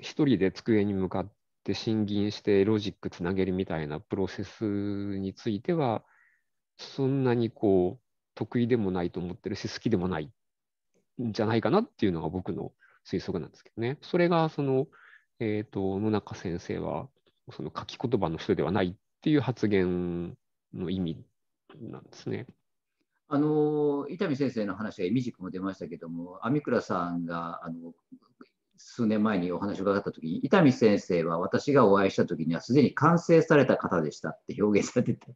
[SPEAKER 2] 一人で机に向かって審議してロジックつなげるみたいなプロセスについては、そんなにこう、得意でもないと思ってるし、好きでもないんじゃないかなっていうのが僕の推測なんですけどね。それがその、えーと、野中先生はその書き言葉の人ではないっていう発言の意味なんです
[SPEAKER 1] ね。あの伊丹先生の話はみじクも出ましたけどもアミクラさんがあの数年前にお話を伺った時に伊丹先生は私がお会いした時にはすでに完成された方でしたって表現されてて、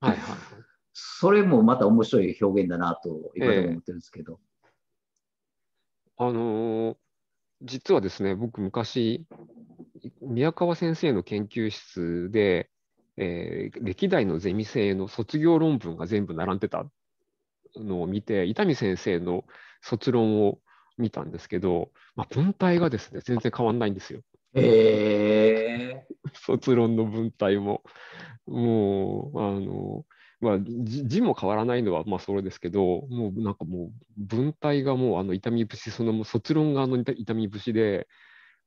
[SPEAKER 1] はいはい、それもまた面白い表現だなと今でも思ってるんですけど。
[SPEAKER 2] えー、あのー実はですね、僕昔、宮川先生の研究室で、えー、歴代のゼミ生の卒業論文が全部並んでたのを見て、伊丹先生の卒論を見たんですけど、まあ、文体がですね、全然変わんないんですよ。えー、卒論の文体も。もう、あの、まあ、字も変わらないのはまあそれですけど、もうなんかもう文体がもうあの痛み節、そのもう卒論があの痛み節で、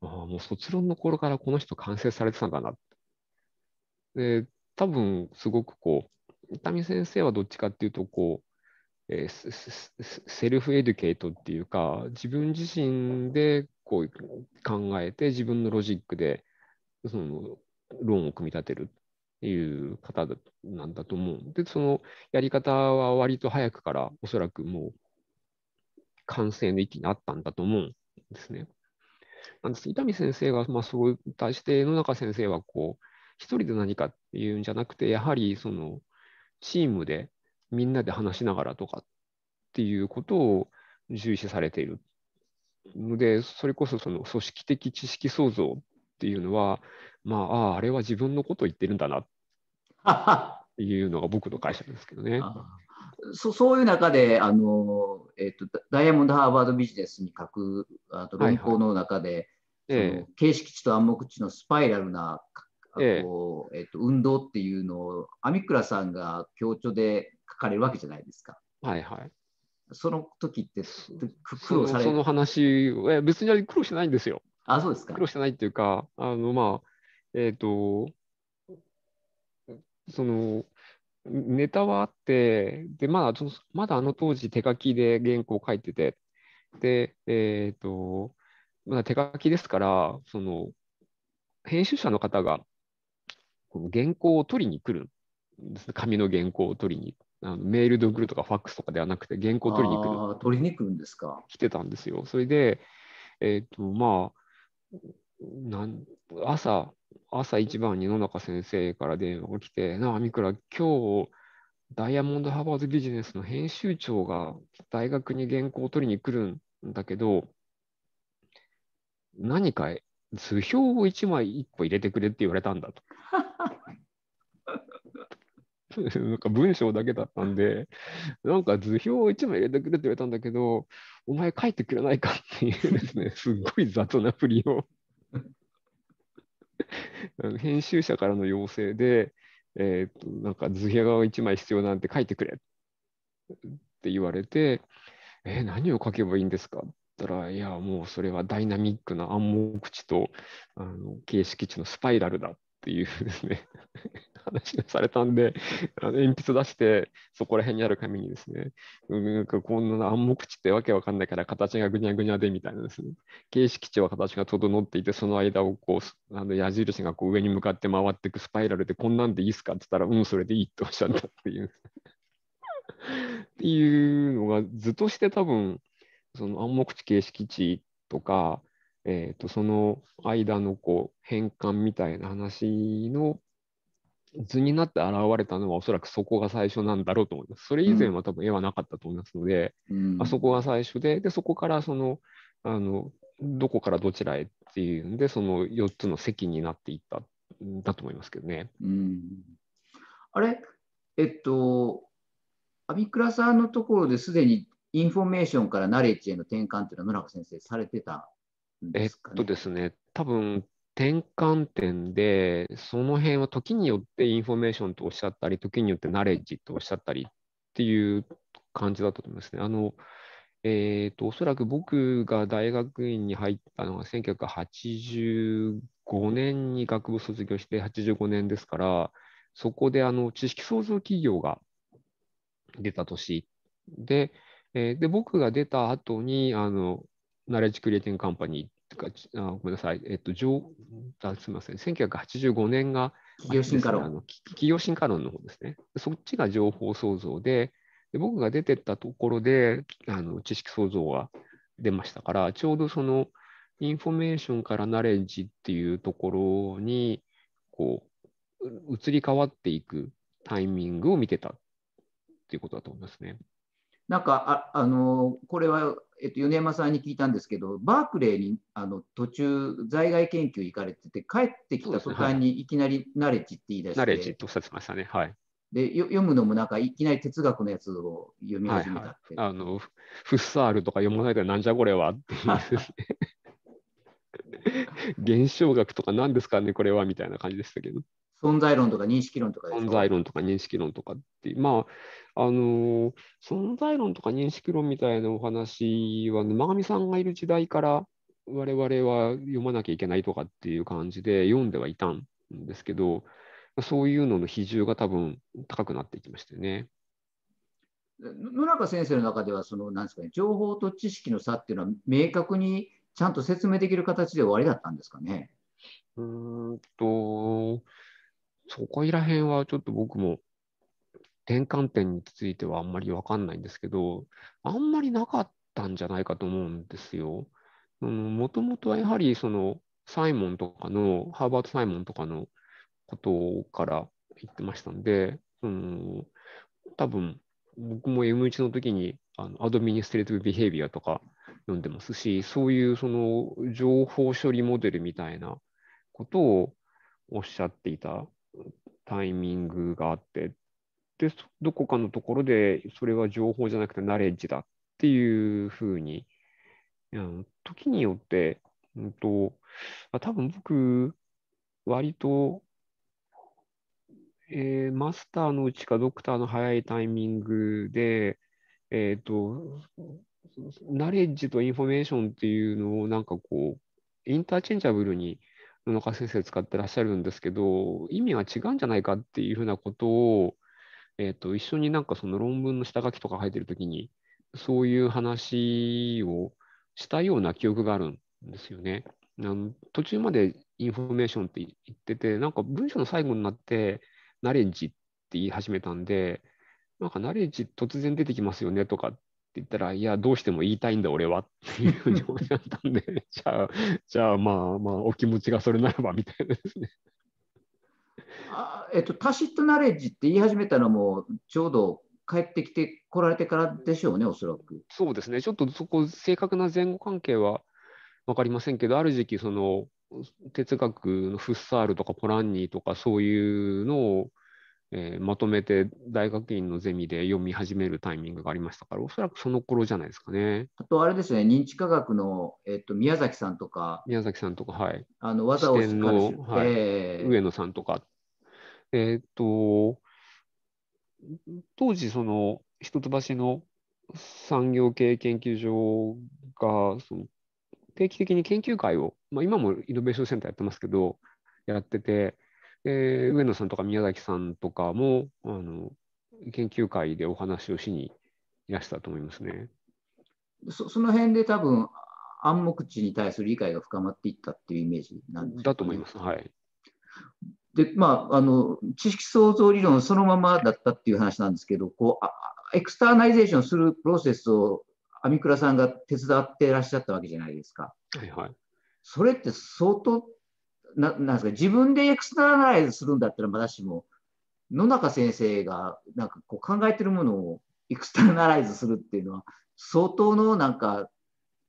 [SPEAKER 2] あもう卒論の頃からこの人完成されてたんだな。で、多分すごくこう、痛み先生はどっちかっていうとこう、えー、セルフエデュケートっていうか、自分自身でこう考えて自分のロジックでその論を組み立てる。いう方だなんだと思う。で、そのやり方は割と早くから、おそらくもう完成の域にあったんだと思うんですね。なんです伊丹先生が、まあ、そう対して野中先生はこう、一人で何かっていうんじゃなくて、やはりそのチームでみんなで話しながらとかっていうことを重視されているので、それこそその組織的知識創造っていうのは、まあ、ああれは自分のことを言ってるんだなっ っていうのが僕の会社ですけどね。
[SPEAKER 1] そそういう中であの、えーと、ダイヤモンド・ハーバード・ビジネスに書くあと論考の中で、はいはい、形式値と暗黙値のスパイラルな、えー、こうえーと運動っていうのを、アミクラさんが強調で書かれるわけじゃないですか。はいはい、その時って苦労されるその
[SPEAKER 2] 話え、別に苦労してないんですよ。あそうですか苦労してないっていうか、あのまあえっ、ー、とそのネタはあってで、まだまだあの当時手書きで原稿を書いててで、えーと、まだ手書きですからその編集者の方がこの原稿を取りに来るんです、ね、紙の原稿を取りにあのメールで送るとかファックスとかではなくて原稿を取りに来
[SPEAKER 1] る取りに来るんですか
[SPEAKER 2] 来てたんですよそれでえー、とまあなん朝、朝一番に野中先生から電話が来て、なあ、ミクラ、今日、ダイヤモンド・ハーバーズ・ビジネスの編集長が大学に原稿を取りに来るんだけど、何か図表を1枚1個入れてくれって言われたんだと。なんか文章だけだったんで、なんか図表を1枚入れてくれって言われたんだけど、お前書いてくれないかっていうですね、すっごい雑な振りを編集者からの要請で、えー、となんか図画が1枚必要なんて書いてくれって言われて、えー、何を書けばいいんですかったら、いや、もうそれはダイナミックな暗黙地とあの形式地のスパイラルだっっていうですね 話がされたんで、あの鉛筆出して、そこら辺にある紙にですね、なんかこんな暗黙地ってわけわかんないから形がぐにゃぐにゃでみたいなですね、形式地は形が整っていて、その間をこう、あの矢印がこう上に向かって回っていくスパイラルでこんなんでいいっすかって言ったら、うん、それでいいっておっしゃったっていう っていうのが図として多分、その暗黙地形式地とか、えーと、その間のこう変換みたいな話の図になって現れたのはおそらくそこが最初なんだろうと思います。それ以前は多分絵はなかったと思いますので、うん、あそこが最初ででそこからそのあのどこからどちらへっていうんでその4つの席になっていった
[SPEAKER 1] んだと思いますけどね。うん、あれえっと阿ビ倉さんのところですでにインフォメーションからナレッジへの転換っていうのは野中先生されてた
[SPEAKER 2] えっとですね、多分転換点で、その辺は時によってインフォメーションとおっしゃったり、時によってナレッジとおっしゃったりっていう感じだったと思いますね。あのえーと、とおそらく僕が大学院に入ったのが1985年に学部卒業して85年ですから、そこであの知識創造企業が出た年で、えー、で僕が出た後にあのナレッジクリエイティングカンパニーっあごめんなさい、えっと、すみません、1985年が、企業進化論。企業進化論の方ですね。そっちが情報創造で、で僕が出てったところであの知識創造が出ましたから、ちょうどそのインフォメーションからナレッジっていうところにこう移り変わっていくタイミングを見てたっていうことだと思いますね。
[SPEAKER 1] なんかああのこれはえっと、米山さんに聞いたんですけど、バークレーにあの途中、在外研究行かれてて、帰ってきた途端にいきなりナレッジって言い出して、はい、ナレッジ
[SPEAKER 2] とおっしゃってましたね、はい、
[SPEAKER 1] で読むのもなんかいきなり哲学のやつを読み始めたって。はい
[SPEAKER 2] はい、あのフッサールとか読まないでなんじゃこれはって言う 現象学とか何ですかねこれはみたいな感じでしたけど。
[SPEAKER 1] 存在論とか認識論
[SPEAKER 2] とか存在論とか認識論とかって、まあ、あの、存在論とか認識論みたいなお話は、真上さんがいる時代から、我々は読まなきゃいけないとかっていう感じで読んではいたんですけど、そういうのの比重が多分高くなってきましたよね。
[SPEAKER 1] 野中先生の中ではそのなんですか、ね、情報と知識の差っていうのは明確にちゃんと説明できる形で終わりだったんですかね。
[SPEAKER 2] うんとそこいら辺はちょっと僕も転換点についてはあんまりわかんないんですけど、あんまりなかったんじゃないかと思うんですよ。もともとはやはりそのサイモンとかの、ハーバード・サイモンとかのことから言ってましたんで、うん、多分僕も M1 の時にあのアドミニストレーティブ・ビヘイビアとか読んでますし、そういうその情報処理モデルみたいなことをおっしゃっていたタイミングがあってでどこかのところでそれは情報じゃなくてナレッジだっていうふうに、時によって、うんと、あ、多分僕割と、えー、マスターのうちかドクターの早いタイミングで、えっ、ー、とナレッジとインフォメーションっていうのをなんかこうインターチェンジャブルに野中先生使ってらっしゃるんですけど、意味が違うんじゃないかっていうふうなことを、えっ、ー、と、一緒になんかその論文の下書きとか書いてる時に、そういう話をしたような記憶があるんですよね。途中までインフォメーションって言ってて、なんか文章の最後になって、ナレッジって言い始めたんで、なんかナレッジ突然出てきますよねとかっって言ったら、いや、どうしても言いたいんだ、俺はっていうふうにおっしゃったんで、じゃあ、じゃあ、まあまあ、お気持ちがそれならばみたいなですね。
[SPEAKER 1] あえっと、タシットナレッジって言い始めたのも、ちょうど帰ってきて来られてからでしょうね、おそらく。
[SPEAKER 2] そうですね、ちょっとそこ、正確な前後関係は分かりませんけど、ある時期、その哲学のフッサールとかポランニーとかそういうのをえー、まとめて大学院のゼミで読み始めるタイミングがありましたから、おそらくその頃じゃないですかね。あ
[SPEAKER 1] とあれですね、認知科学の、えっと、宮崎さんとか、宮崎さんとか、はい、あの技を知の、はいえー、上野さん
[SPEAKER 2] とか、えー、っと、当時、その一橋の産業系研究所がその定期的に研究会を、まあ、今もイノベーションセンターやってますけど、やってて、えー、上野さんとか宮崎さんとかもあの研究会でお話を
[SPEAKER 1] しにいらしたと思いますね。そその辺で多分暗黙知に対する理解が深まっていったっていうイメージなんです、ね、だと思います。はい。で、まあ、あの、知識創造理論そのままだったっていう話なんですけど、こう、エクスターナイゼーションするプロセスを、アミクラさんが手伝ってらっしゃったわけじゃないですか。はいはい。それって相当ななんですか、自分でエクスタラライズするんだったらまだしも、野中先生がなんかこう考えてるものをエクスタラライズするっていうのは、相当のなんか、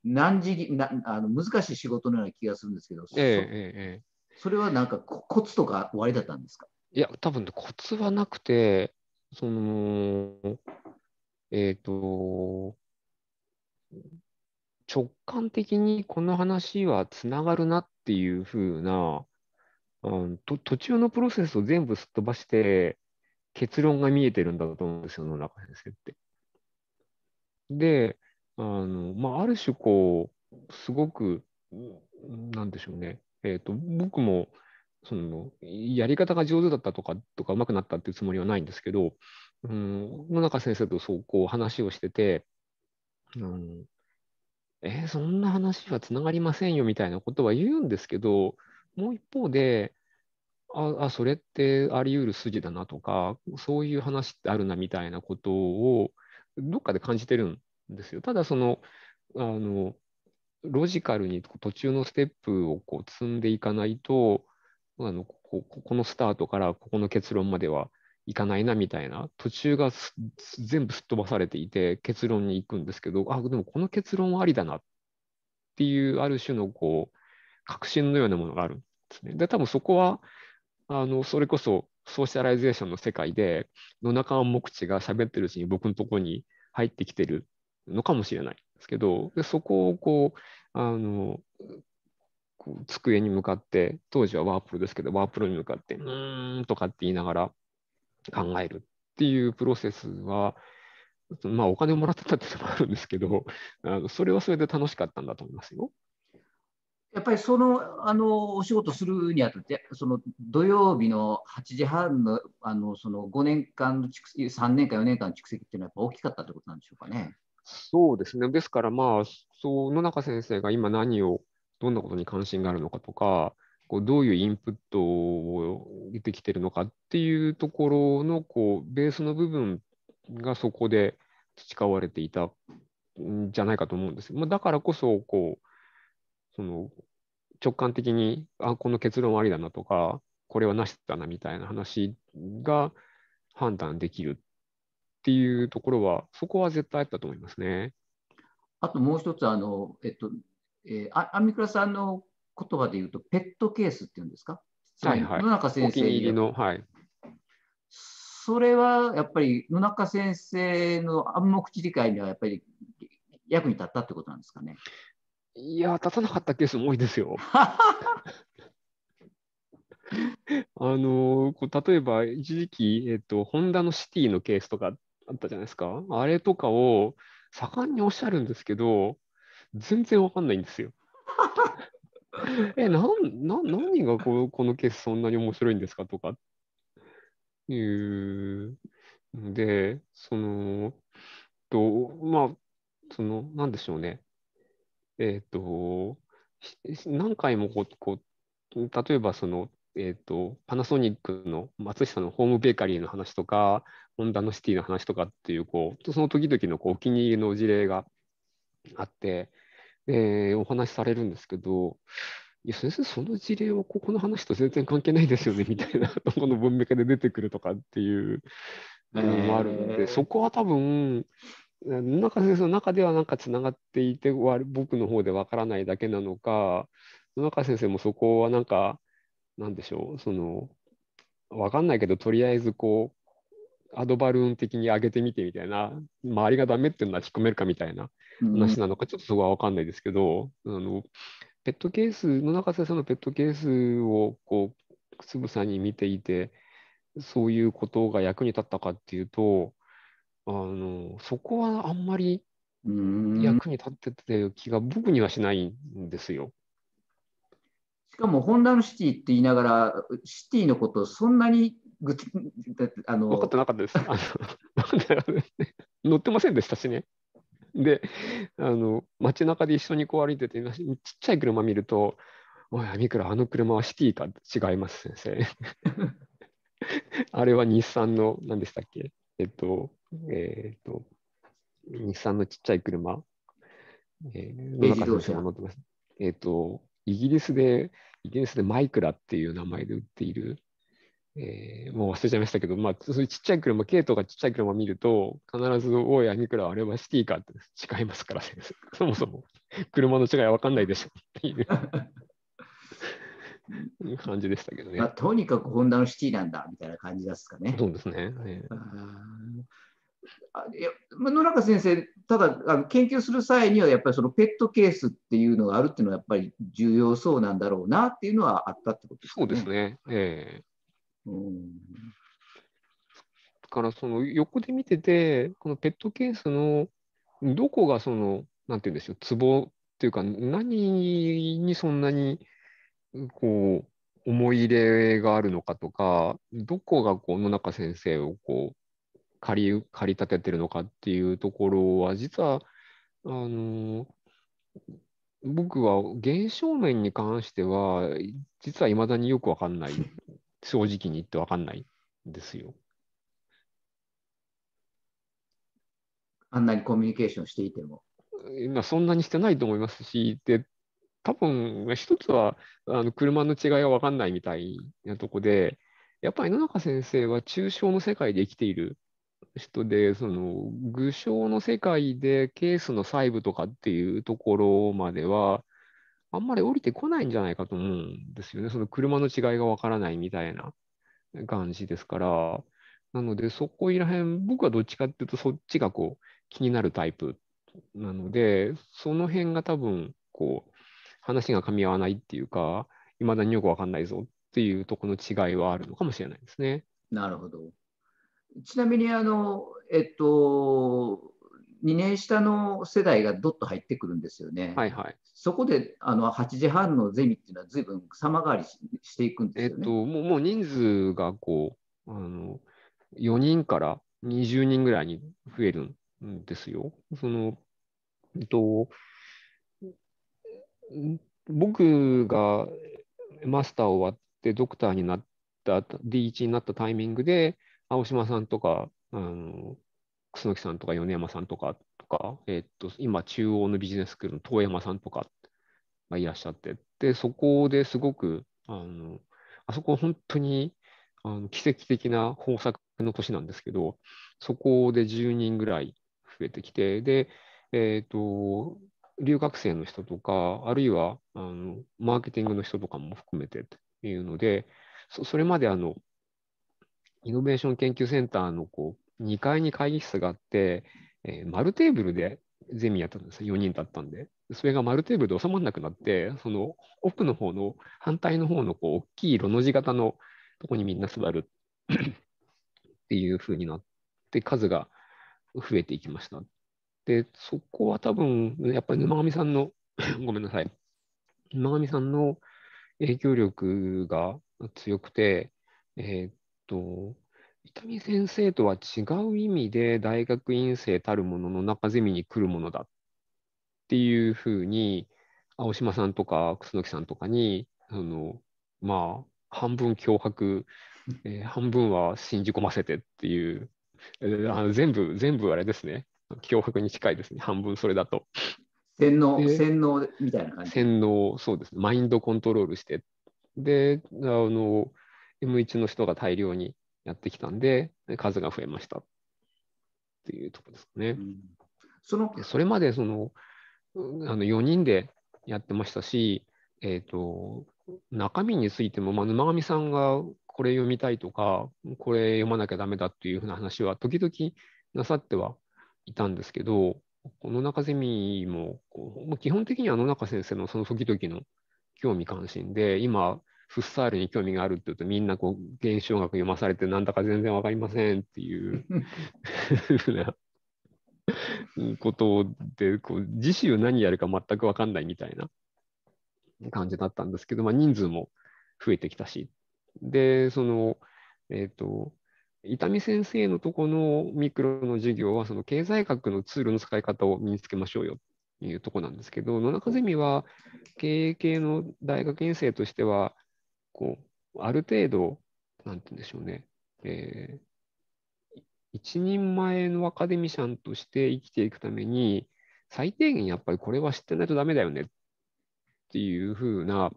[SPEAKER 1] 難事なあの難しい仕事のような気がするんですけど、えー、えー、それはなんかコツとかおありだったんですか
[SPEAKER 2] いや、多分コツはなくて、その、えっ、ー、と、直感的にこの話はつながるなっっていう風な、うん、と途中のプロセスを全部すっ飛ばして、結論が見えてるんだと思うんですよ、野中先生って。で、あの、まあ、ある種こう、すごく、なんでしょうね、えっ、ー、と、僕も、その、やり方が上手だったとか、とか、うまくなったっていうつもりはないんですけど、うん、野中先生とそう、こう話をしてて、うん、えー、そんな話はつながりませんよみたいなことは言うんですけど、もう一方で、ああ、それってあり得る筋だなとか、そういう話ってあるなみたいなことを、どっかで感じてるんですよ。ただ、その、あの、ロジカルに途中のステップをこう積んでいかないと、あのここのスタートからここの結論まではいかないなみたいな途中が全部すっ飛ばされていて結論に行くんですけどあでもこの結論はありだなっていうある種のこう確信のようなものがあるんですね。で多分そこはあのそれこそソーシャライゼーションの世界で野中目地が喋ってるうちに僕のとこに入ってきてるのかもしれないですけどでそこをこうあの机に向かって当時はワープロですけどワープロに向かって「うーん」とかって言いながら考えるっていうプロセスは、まあ、お金をもらってたっていうのもあるんですけど、あのそれはそれで楽しかったんだと思いますよ。
[SPEAKER 1] やっぱりそのあのお仕事するにあたって、その土曜日の8時半のあのその5年間の蓄積、3年間、4年間の蓄積っていうのはやっぱ大きかったってことなんでしょうかね。
[SPEAKER 2] そうですね、ですから、まあ、そう野中先生が今何を、どんなことに関心があるのかとか、こうどういうインプットをてきてるのかっていうところのこうベースの部分がそこで培われていたんじゃないかと思うんです。まあ、だからこそこうその直感的にあこの結論ありだなとかこれはなしだなみたいな話が判断できるっていうところ
[SPEAKER 1] はそこは絶対あったと思いますね。あともう一つあの、えっとえー、アンミクラさんの言葉で言うと、ペットケースっていうんですか、はいはい、野中先生入りの、はい、それはやっぱり野中先生の暗黙知理解にはやっぱり役に立ったってことなんですかね。
[SPEAKER 2] いや、立たなかったケースも多いですよ。あの例えば一時期、えっと、ホンダのシティのケースとかあったじゃないですか。あれとかを盛んにおっしゃるんですけど、全然わかんないんですよ。え、なん、な、何がここのケースそんなに面白いんですかとか、いうで、その、と、まあ、その、なんでしょうね。えっ、ー、と、何回もここう、例えばその、えーと、とパナソニックの松下のホームベーカリーの話とか、ホンダのシティの話とかっていう、こうその時々のこうお気に入りの事例があって、えー、お話しされるんですけど、いや先生、その事例はここの話と全然関係ないですよねみたいなと この文脈で出てくるとかっていうのもあるんで、そこは多分、中先生の中ではなんかつながっていて、僕の方でわからないだけなのか、中先生もそこはなんか、なんでしょう、その、わかんないけど、とりあえずこう、アドバルーン的に上げてみてみたいな、周りがダメっていうのは引っ込めるかみたいな話なのか、ちょっとそこは分かんないですけど、あのペットケース、野中先生のペットケースをこうつぶさに見ていて、そういうことが役に立ったかっていうと、あのそこはあんまり役に立ってて気が僕にはしないん
[SPEAKER 1] ですよ。しかもホンダのシティって言いながら、シティのことをそんなにぐあの分かって
[SPEAKER 2] なかったです。乗ってませんでしたしね。で、あの街中で一緒にこう歩いてて、ちっちゃい車見ると、おい、ミクラ、あの車はシティか違います、先生。あれは日産の、何でしたっけえっと、えー、っと、日産のちっちゃい車、えー、乗ってます。えっと、イギリスで、イギリスでマイクラっていう名前で売っている、えー、もう忘れちゃいましたけど、まあ、そういうちっちゃい車、イトがちっちゃい車見ると、必ず、おや、ニクラ、あれはシティかって違いますから、ね、そもそも車の違いは分かんないでし
[SPEAKER 1] ょっていう感じでしたけどね。まあ、とにかくホンダのシティなんだみたいな感じですかね。そうですね。えー、あいや野中先生、ただあの研究する際には、やっぱりそのペットケースっていうのがあるっていうのは、やっぱり重要そうなんだろうなっていうのはあったってことですね。そうです
[SPEAKER 2] ね。えーだからその横で見てて、このペットケースのどこがその、なんて言うんでしょう、ツボっていうか、何にそんなにこう思い入れがあるのかとか、どこがこう野中先生をこう借り借り立ててるのかっていうところは、実は、あの僕は現象面に関しては、実はいまだによくわかんない 正直に言って分かんないんですよ。
[SPEAKER 1] あんなにコミュニケーションしていても。
[SPEAKER 2] 今そんなにしてないと思いますし、で多分一つはあの車の違いが分かんないみたいなとこで、やっぱり野中先生は抽象の世界で生きている人で、その具象の世界でケースの細部とかっていうところまでは、あんまり降りてこないんじゃないかと思うんですよね。その車の違いがわからないみたいな感じですから。なので、そこいらへん、僕はどっちかっていうと、そっちがこう気になるタイプなので、その辺が多分、こう、話が噛み合わないっていうか、いまだによくわかんないぞっていうとこの違いはあるのか
[SPEAKER 1] もしれないですね。なるほど。ちなみに、あの、えっと、2年下の世代がどっと入ってくるんですよね。はいはい。そこであの8時半のゼミっていうのは、ずいぶん様変わりしていくんですよね。えっと、もうもう人数
[SPEAKER 2] がこうあの4人から20人ぐらいに増えるんですよ。そのえっと、僕がマスター終わってドクターになった、D1 になったタイミングで、青島さんとか、あの楠木さんとか米山さんとかとか、えっと、今、中央のビジネススクールの遠山さんとかがいらっしゃって、で、そこですごく、あの、あそこ本当にあの奇跡的な豊作の年なんですけど、そこで10人ぐらい増えてきて、で、えっ、と、留学生の人とか、あるいはあのマーケティングの人とかも含めてというので、そそれまであのイノベーション研究センターのこう2階に会議室があって、えー、丸テーブルでゼミやったんですよ、4人だったんで。それが丸テーブルで収まらなくなって、その奥の方の、反対の方のこう大きいロの字型のとこにみんな座る っていう風になって、数が増えていきました。で、そこは多分、やっぱり沼上さんの ごめんなさい、沼上さんの影響力が強くて、えー、っと、伊丹先生とは違う意味で大学院生たるものの中ゼミに来るものだっていうふうに青島さんとか楠木さんとかにあのまあ半分脅迫、えー、半分は信じ込ませてっていう、えー、あの全部全部あれですね脅迫に近いですね半分それだと。
[SPEAKER 1] 洗脳、洗脳みたいな感じ
[SPEAKER 2] 洗脳、そうですね。マインドコントロールして。で、あの、M1 の人が大量にやってきたんで、数が増えましたっていうとこですかね。うん、そのそれまでそのあの4人でやってましたし、えーと、中身についても、まあ、沼上さんがこれ読みたいとか、これ読まなきゃだめだっていうふうな話は時々なさってはいたんですけど、野中ゼミも、基本的には野中先生のその時々の興味関心で、今、フッサールに興味があるっていうとみんなこう現象学読まされてなんだか全然わかりませんっていうことでこう次週何やるか全くわかんないみたいな感じだったんですけど、まあ、人数も増えてきたしでそのえっ、ー、と伊丹先生のとこのミクロの授業はその経済学のツールの使い方を身につけましょうよいうとこなんですけど、野中ゼミは経営系の大学院生としては、こう、ある程度、なんて言うんでしょうね、えー、一人前のアカデミシャンとして生きていくために、最低限やっぱりこれは知ってないとダメだよねっていうふうな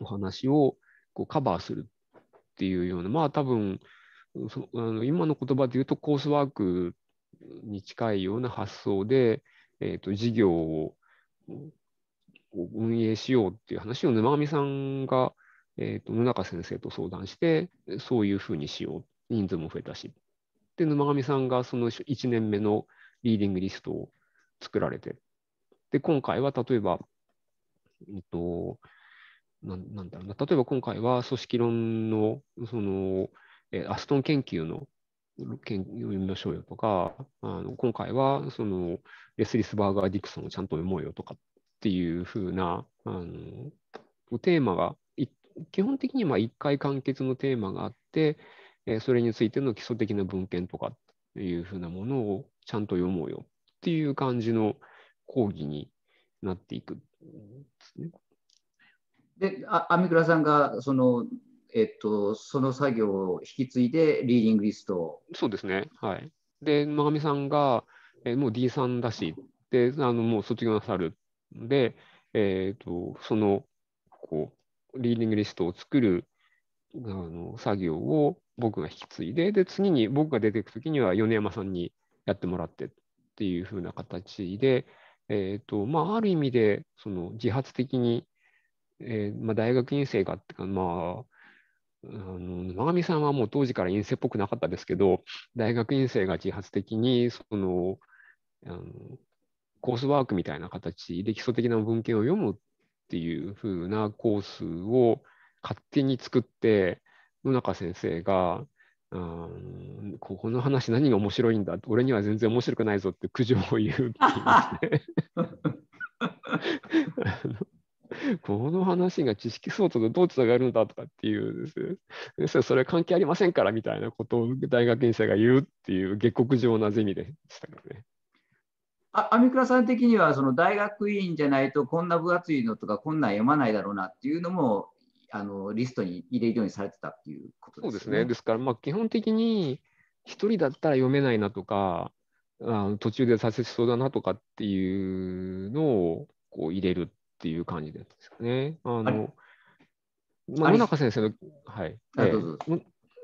[SPEAKER 2] お話をこうカバーするっていうような、まあ多分、そあの今の言葉で言うとコースワークに近いような発想で、えーと、事業を運営しようっていう話を沼上さんがえーと、野中先生と相談して、そういうふうにしよう。人数も増えたし。で、沼上さんがその1年目のリーディングリストを作られて。で、今回は例えば、えっと、ななんだろうな、例えば今回は組織論の、その、えアストン研究の研究を読みましょうよとか、あの今回はそのレスリスバーガー・ディクソンをちゃんと読もうよとかっていうふうなあのテーマが基本的にまあ1回完結のテーマがあって、えそれについての基礎的な文献とかっていうふうなものをちゃんと読もうよっていう感じの講義になっていくですね。
[SPEAKER 1] で、あアミクラさんがその、えっと、その作業を引き継いでリーディングリストを。
[SPEAKER 2] そうですね。はい。で、真上さんが、えもう D さんだし、で、あのもう卒業なさるんで、えっ、ー、と、その、こう、リーディングリストを作るあの作業を僕が引き継いで、で、次に僕が出ていくときには米山さんにやってもらってっていう風な形で、えっ、ー、と、まあ、ある意味で、その自発的に、えー、まあ、大学院生がってか、まあ、あの真上さんはもう当時から院生っぽくなかったですけど、大学院生が自発的に、その、あのコースワークみたいな形で基礎的な文献を読むっっていう風なコースを勝手に作って野中先生がうんここの話何が面白いんだ俺には全然面白くないぞって苦情を言うって言いま この話が知識相当とどうつながるんだとかっていうです、それ関係ありませんからみたいなことを大学院生が言うっていう下克上なゼミでしたからね。
[SPEAKER 1] あアミクラさん的にはその大学院じゃないとこんな分厚いのとかこんなん読まないだろうなっていうのもあのリストに入れるようにされてたっていうことですね。そうで
[SPEAKER 2] すねですから、まあ、基本的に1人だったら読めないなとかあ途中で挫折しそうだなとかっていうのをこう入れるっていう感じですかね。あのまあ、野中先生の、はい、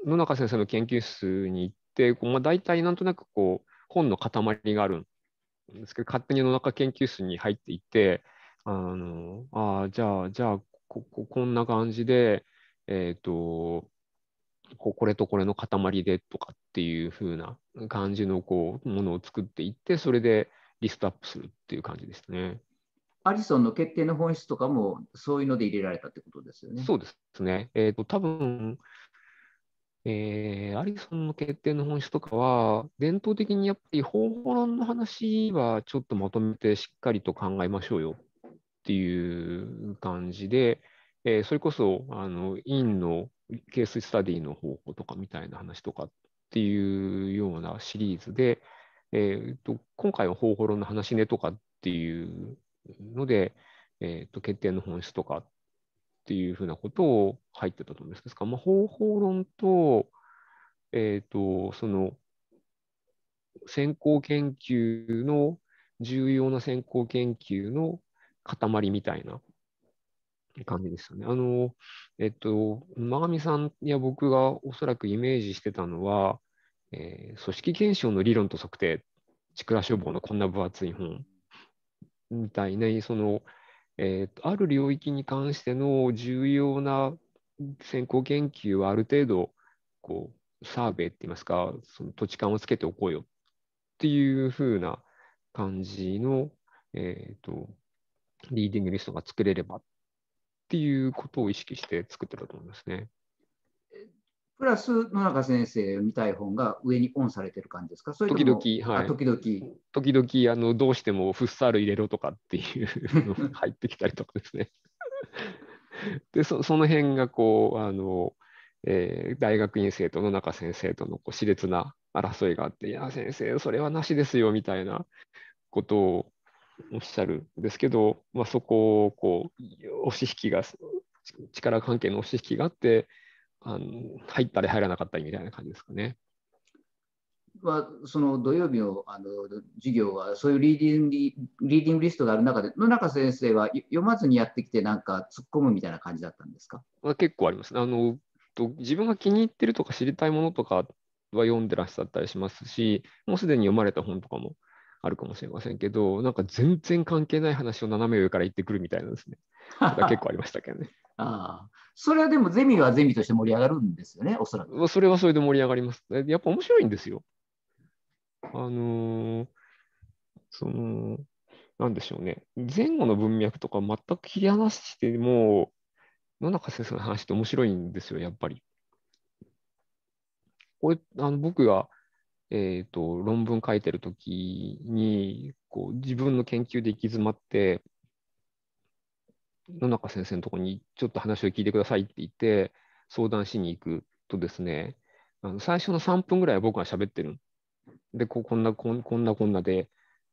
[SPEAKER 2] 野中先生の研究室に行って、こうまあ、大体なんとなくこう本の塊があるんんですけど、勝手に野中研究室に入っていて、あのあじゃあ、じゃあこ、こんな感じで、えっ、ー、と、これとこれの塊でとかっていう風な感じのこうものを作っていって、それでリストアップするっていう感じですね。
[SPEAKER 1] アリソンの決定の本質とかもそういうので入れられたってことですよね。そうで
[SPEAKER 2] すね。えっ、ー、と、多分えー、アリソンの決定の本質とかは、伝統的にやっぱり方法論の話はちょっとまとめてしっかりと考えましょうよっていう感じで、えー、それこそ、あの、インのケーススタディの方法とかみたいな話とかっていうようなシリーズで、えーと、今回は方法論の話ねとかっていうので、えーと、と決定の本質とかっっていうふうなことを入ってたと思うんですが、まあ、方法論と、えっ、ー、と、その、先行研究の、重要な先行研究の塊みたいな感じですよね。あの、えっと、馬上さんや僕がおそらくイメージしてたのは、えー、組織検証の理論と測定、ちくら消防のこんな分厚い本みたいな、その、えー、ある領域に関しての重要な先行研究はある程度こうサーベイって言いますかその土地勘をつけておこうよっていう風な感じの、えーと、とリーディングリストが作れればっていうことを意識して作ってたと思いますね。
[SPEAKER 1] プラス野中先生みたい本が上にオンされてる感じですか時々、はい。時々。
[SPEAKER 2] 時々、あの、どうしてもフッサール入れろとかっていうのが 入ってきたりとかですね。でそ、その辺がこう、あの、えー、大学院生と野中先生とのこう熾烈な争いがあって、いや、先生、それはなしですよみたいなことをおっしゃるんですけど、まあ、そこをこう押し引きが力関係の押し引きがあってあの入ったり入らなかったりみたいな感じですかね。
[SPEAKER 1] はその土曜日のあの授業はそういうリーディングリリーディングリストがある中で野中先生は読まずにやってきてなんか突っ込むみたいな感じだったんですか
[SPEAKER 2] 結構あります、ね、あの自分が気に入ってるとか知りたいものとかは読んでらっしゃったりしますしもうすでに読まれた本とかもあるかもしれませんけどなんか全然関係ない話を斜め上から言ってくるみたいなんですね。
[SPEAKER 1] 結構ありましたけどね。ああそれはでもゼミはゼミとして盛り上がるんですよね、おそらく。
[SPEAKER 2] それはそれで盛り上がります。やっぱ面白いんですよ。あのー、その、なんでしょうね。前後の文脈とか全く切り離しても、野中先生の話って面白いんですよ、やっぱり。これあの僕が、えーと、と論文書いてる時にこう自分の研究で行き詰まって野中先生のところにちょっと話を聞いてくださいって言って相談しに行くとですねあの最初の3分ぐらい僕が喋ってるでここんなこんなこんなで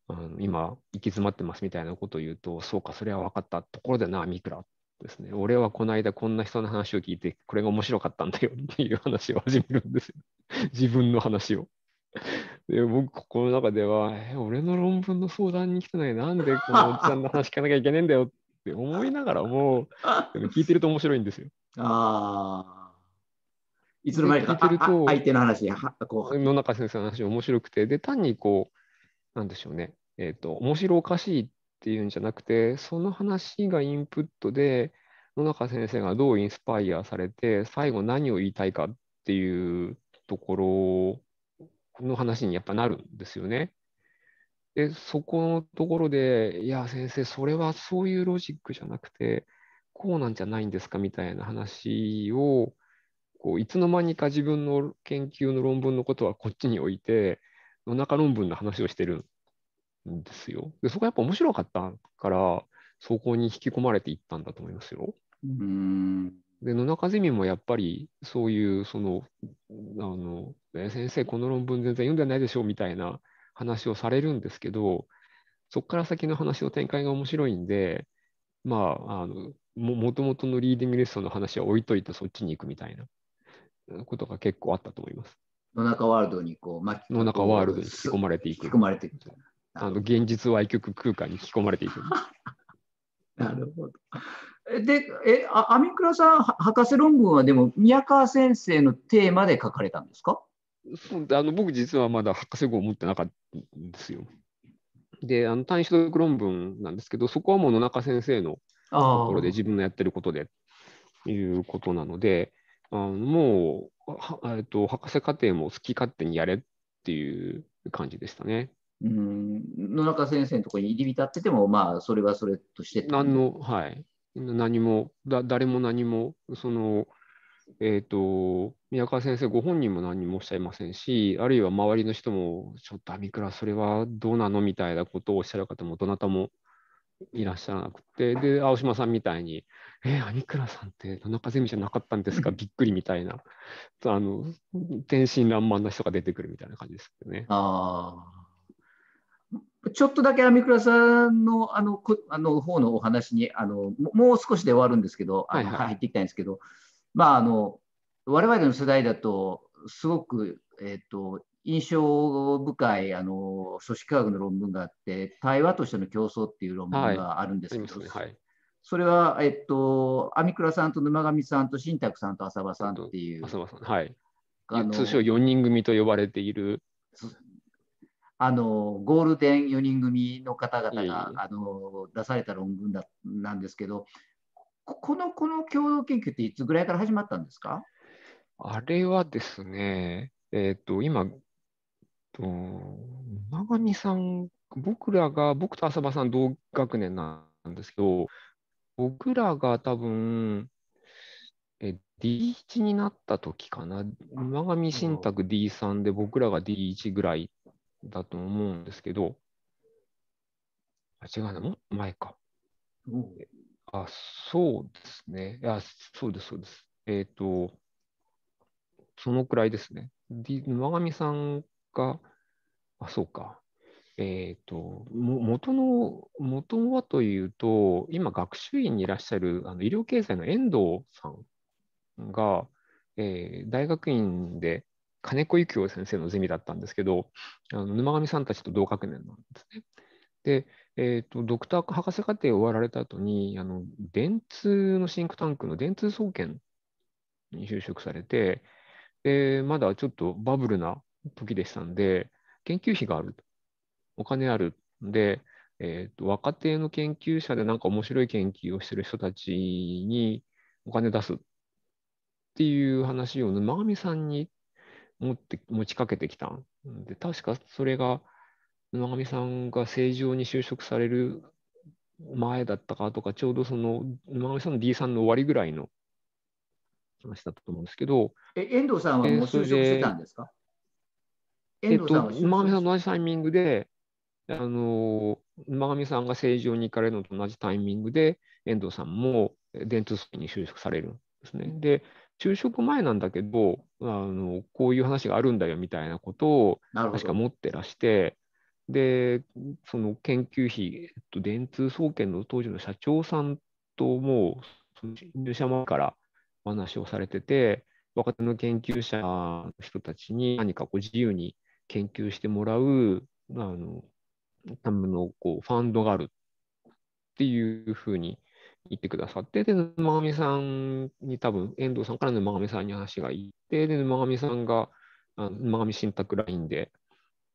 [SPEAKER 2] あの今行き詰まってますみたいなことを言うとそうかそれは分かったところでなミクラですね俺はこの間こんな人の話を聞いてこれが面白かったんだよっていう話を始めるんですよ 自分の話を。で僕、この中では、え、俺の論文の相談に来てない、なんでこのおっちゃんの話聞かなきゃいけねえんだよっって思いながらも、聞いてると面白いんですよ。
[SPEAKER 1] ああ。
[SPEAKER 2] いつの間にか聞いてると相手の話はこう野中先生の話面白くて、で、単にこう、なんでしょうね、えっ、ー、と、面白おかしいっていうんじゃなくて、その話がインプットで、野中先生がどうインスパイアされて、最後何を言いたいかっていうところの話にやっぱなるんですよね。で、そこのところで、いや、先生、それはそういうロジックじゃなくて、こうなんじゃないんですかみたいな話を、こういつの間にか自分の研究の論文のことはこっちに置いて、野中論文の話をしてるんですよ。で、そこはやっぱ面白かったから、そこに引き込まれていったんだと思いますよ。うんで野中ゼミもやっぱりそういうそのあの、先生この論文全然読んでないでしょうみたいな話をされるんですけど、そこから先の話の展開が面白いんで、まあ、あのもともとのリーディングレッスンの話は置いといてそっちに行くみたいなことが結構あったと思います。
[SPEAKER 1] 野中ワールドにこう巻き野中ワールドに引き込まれていく。引き込まれていく。
[SPEAKER 2] あの現実は曲空間に引き込まれていく。
[SPEAKER 1] なるほど。で、え、あアミクラさん、博士論文はでも宮川先生のテーマで書かれたんですか
[SPEAKER 2] そうあの僕実はまだ博士号を持ってなかったんですよ。で、あの単位取得論文なんですけど、そこはもう野中先生のところで自分のやってることでいうことなので、あのもうえっと、博士課程も好き勝手にやれっていう感じでしたね。
[SPEAKER 1] うん、野中先生のところに入り浸ってても、まあ、それはそれとして何の、はい、
[SPEAKER 2] 何もだ、誰も何も、その、えっ、ー、と、宮川先生ご本人も何もおっしゃいませんし、あるいは周りの人も、ちょっとアミクラ、それはどうなのみたいなことをおっしゃる方もどなたもいらっしゃらなくて、で、青島さんみたいに、えー、アミクラさんって田中ゼミじゃなかったんですか、びっくりみたいな、あの、天真爛漫な人が出てくるみたいな感じですけどね。
[SPEAKER 1] ちょっとだけアミクラさんのあのこあの方のお話にあのもう少しで終わるんですけど、はいはい、入っていきたいんですけど、まあ、あの我々の世代だとすごく、えーと、印象深いあの組織科学の論文があって対話としての競争っていう論文があるんですけど、はいはい、それは、えっと、網倉さんと沼上さんと新宅さんと浅場さんっていう。浅場さんはい、あの通称4人組と呼ばれている。あのゴールデン4人組の方々があの出された論文だなんですけど、このこの共同研究っていつぐらいから始まったんですかあれはで
[SPEAKER 2] すね、えっ、ー、と、今、と長見さん、僕らが、僕と浅場さん同学年なんですけど、僕らが多分、え D1 になった時かな、馬上信託 D3 で僕らが D1 ぐらいだと思うんですけど、あ違うな、もっと前か。あ、そうですね。あ、そうです、そうです。えっ、ー、と、そのくらいですね。で、沼上さんが、あ、そうか。えっ、ー、と、も元の、元はというと、今、学習院にいらっしゃるあの医療経済の遠藤さんが、えー、大学院で金子幸雄先生のゼミだったんですけど、あの沼上さんたちと同学年なんですね。で、えっ、ー、と、ドクター博士課程を終わられた後に、あの、電通のシンクタンクの電通総研に就職されて、で、まだちょっとバブルな時でしたんで、研究費がある。お金ある。で、えっ、ー、と、若手の研究者でなんか面白い研究をしてる人たちにお金出すっていう話を沼上さんに持って持ちかけてきたんで、確かそれが、沼上さんが正常に就職される前だったかとか、ちょうどその沼上さんの D さんの終わりぐらいの話だったと思うんですけど。え、遠藤さんはもう就職してたんですかえっと、馬上さんと同じタイミングで、あの馬上さんが正常に行かれるのと同じタイミングで、遠藤さんも電通組に就職されるんですね。で、就職前なんだけどあの、こういう話があるんだよみたいなことを確か持ってらして、で、その研究費、えっと、電通総研の当時の社長さんとも入社前からお話をされてて、若手の研究者の人たちに何かこう自由に研究してもらうあのためのこうファンドがあるっていうふうに言ってくださって、で、沼上さんに多分、遠藤さんから沼上さんに話が行って、で、沼上さんが、あ沼上信託ラインで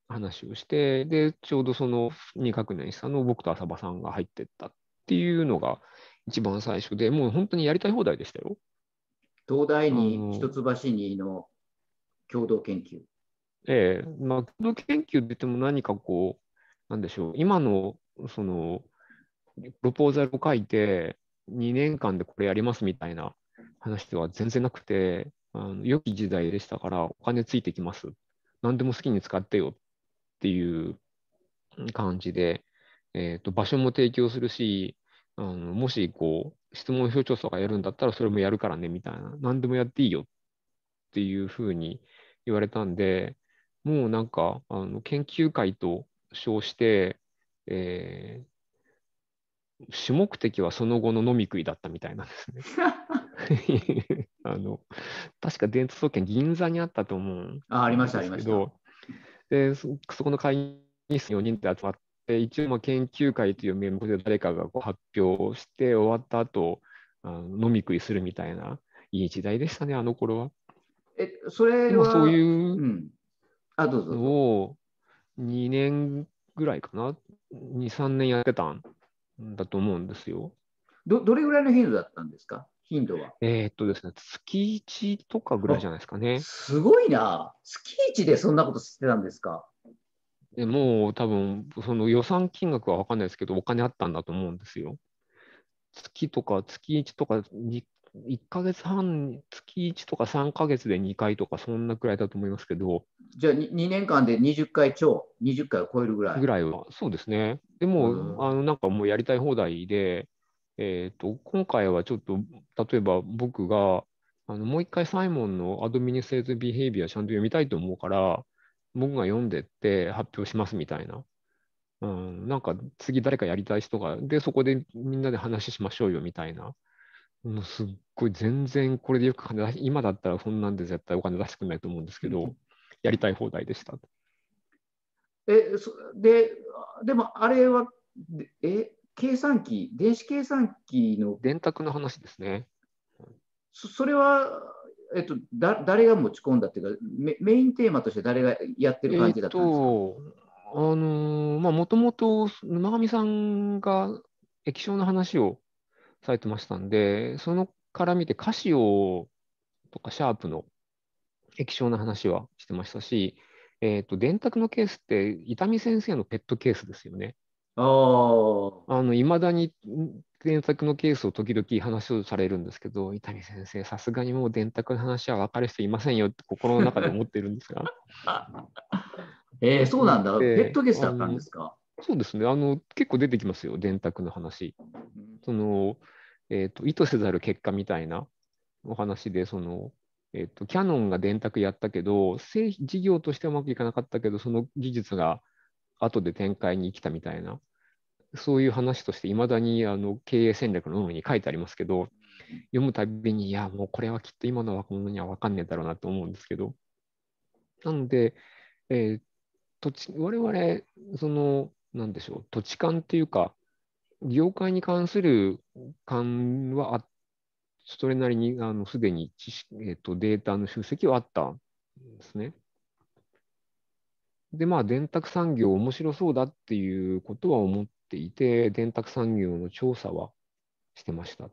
[SPEAKER 2] 話をして、で、ちょうどその2学年下の僕と浅場さんが入ってったっていうのが一番最初で、もう本当にやりたい放題でしたよ。
[SPEAKER 1] 東大に一橋にの共同研究。
[SPEAKER 2] ええ、まあ、共同研究って言っても何かこう、なんでしょう、今のその、プロポーザルを書いて、2年間でこれやりますみたいな話では全然なくて、あの良き時代でしたから、お金ついてきます。何でも好きに使ってよっっていう感じで、えー、と場所も提供するし、あのもしこう質問表調査がやるんだったらそれもやるからねみたいな、何でもやっていいよっていうふうに言われたんで、もうなんかあの研究会と称して、えー主目的はその後の飲み食いだったみたいなんですね。あの確か電通総研銀座にあったと思うんあありましたありました。で、そこの会議室4人で集まって、一応まあ研究会という名目で誰かがこう発表して終わった後、あの飲み食いするみたいな、いい時代でしたね、あの頃は。
[SPEAKER 1] え、それはそういう、
[SPEAKER 2] うん、あ、どうぞ。を2年ぐらいかな、2、3年やってたんだと思うんですよ。
[SPEAKER 1] どどれぐらいの頻度
[SPEAKER 2] だったんですか頻度は。えー、っとですね、月1とかぐらいじゃないですかね。すご
[SPEAKER 1] いな。月1でそんなことしてたんですか。
[SPEAKER 2] でもう多分、その予算金額は分かんないですけど、お金あったんだと思うんですよ。月とか月1とか1か月半、月1とか3か月で2回とか、そんな
[SPEAKER 1] くらいだと思いますけど。じゃあ2、年間で20回超、20回を超えるぐらいぐらいは、
[SPEAKER 2] そうですね。でも、あのなんかもうやりたい放題で、えっ、ー、と、今回はちょっと、例えば僕が、あのもう一回サイモンのアドミニスーズ・ビヘイビアちゃんと読みたいと思うから、僕が読んでって発表しますみたいな。うん、なんか次誰かやりたい人が、で、そこでみんなで話しましょうよみたいな。もうすっごい全然これでよく金出し、今だったらそんなんで絶対お金出してくれないと思うんですけど、やりたい放題でした。
[SPEAKER 1] え、そで、でもあれは、え、計算機、電子計算機の。電卓の話ですね。そそれは、えっと、だ誰が持ち込んだっていうかメ、メインテーマとして誰がやってる感じだったんですか、えあのー、まあ、もと
[SPEAKER 2] もと沼上さんが液晶の話をされてましたんで、そのから見てカシオとかシャープの液晶の話はしてましたし、えーと電卓のケースって伊丹先生のペットケースですよね。あの、いまだに電卓のケースを時々話をされるんですけど、伊丹先生、さすがにもう電卓の話は分かる人いませんよって心の中で思ってるんですが。
[SPEAKER 1] えー、そうなんだ。ペットゲスだったんですか
[SPEAKER 2] そうですねあの。結構出てきますよ、電卓の話。その、えーと、意図せざる結果みたいなお話で、その、えーと、キヤノンが電卓やったけど、事業としてはうまくいかなかったけど、その技術が後で展開に生きたみたいな、そういう話としていまだにあの経営戦略の有に書いてありますけど、読むたびに、いや、もうこれはきっと今の若者には分かんねえだろうなと思うんですけど。なので、えー、土地我々、その、なんでしょう、土地勘っていうか、業界に関する勘はそれなりにあのすでに知識、えーと、とデータの集積はあったんですね。で、まあ、電卓産業面白そうだっていうことは思っていて、電卓産業の調査はしてましたと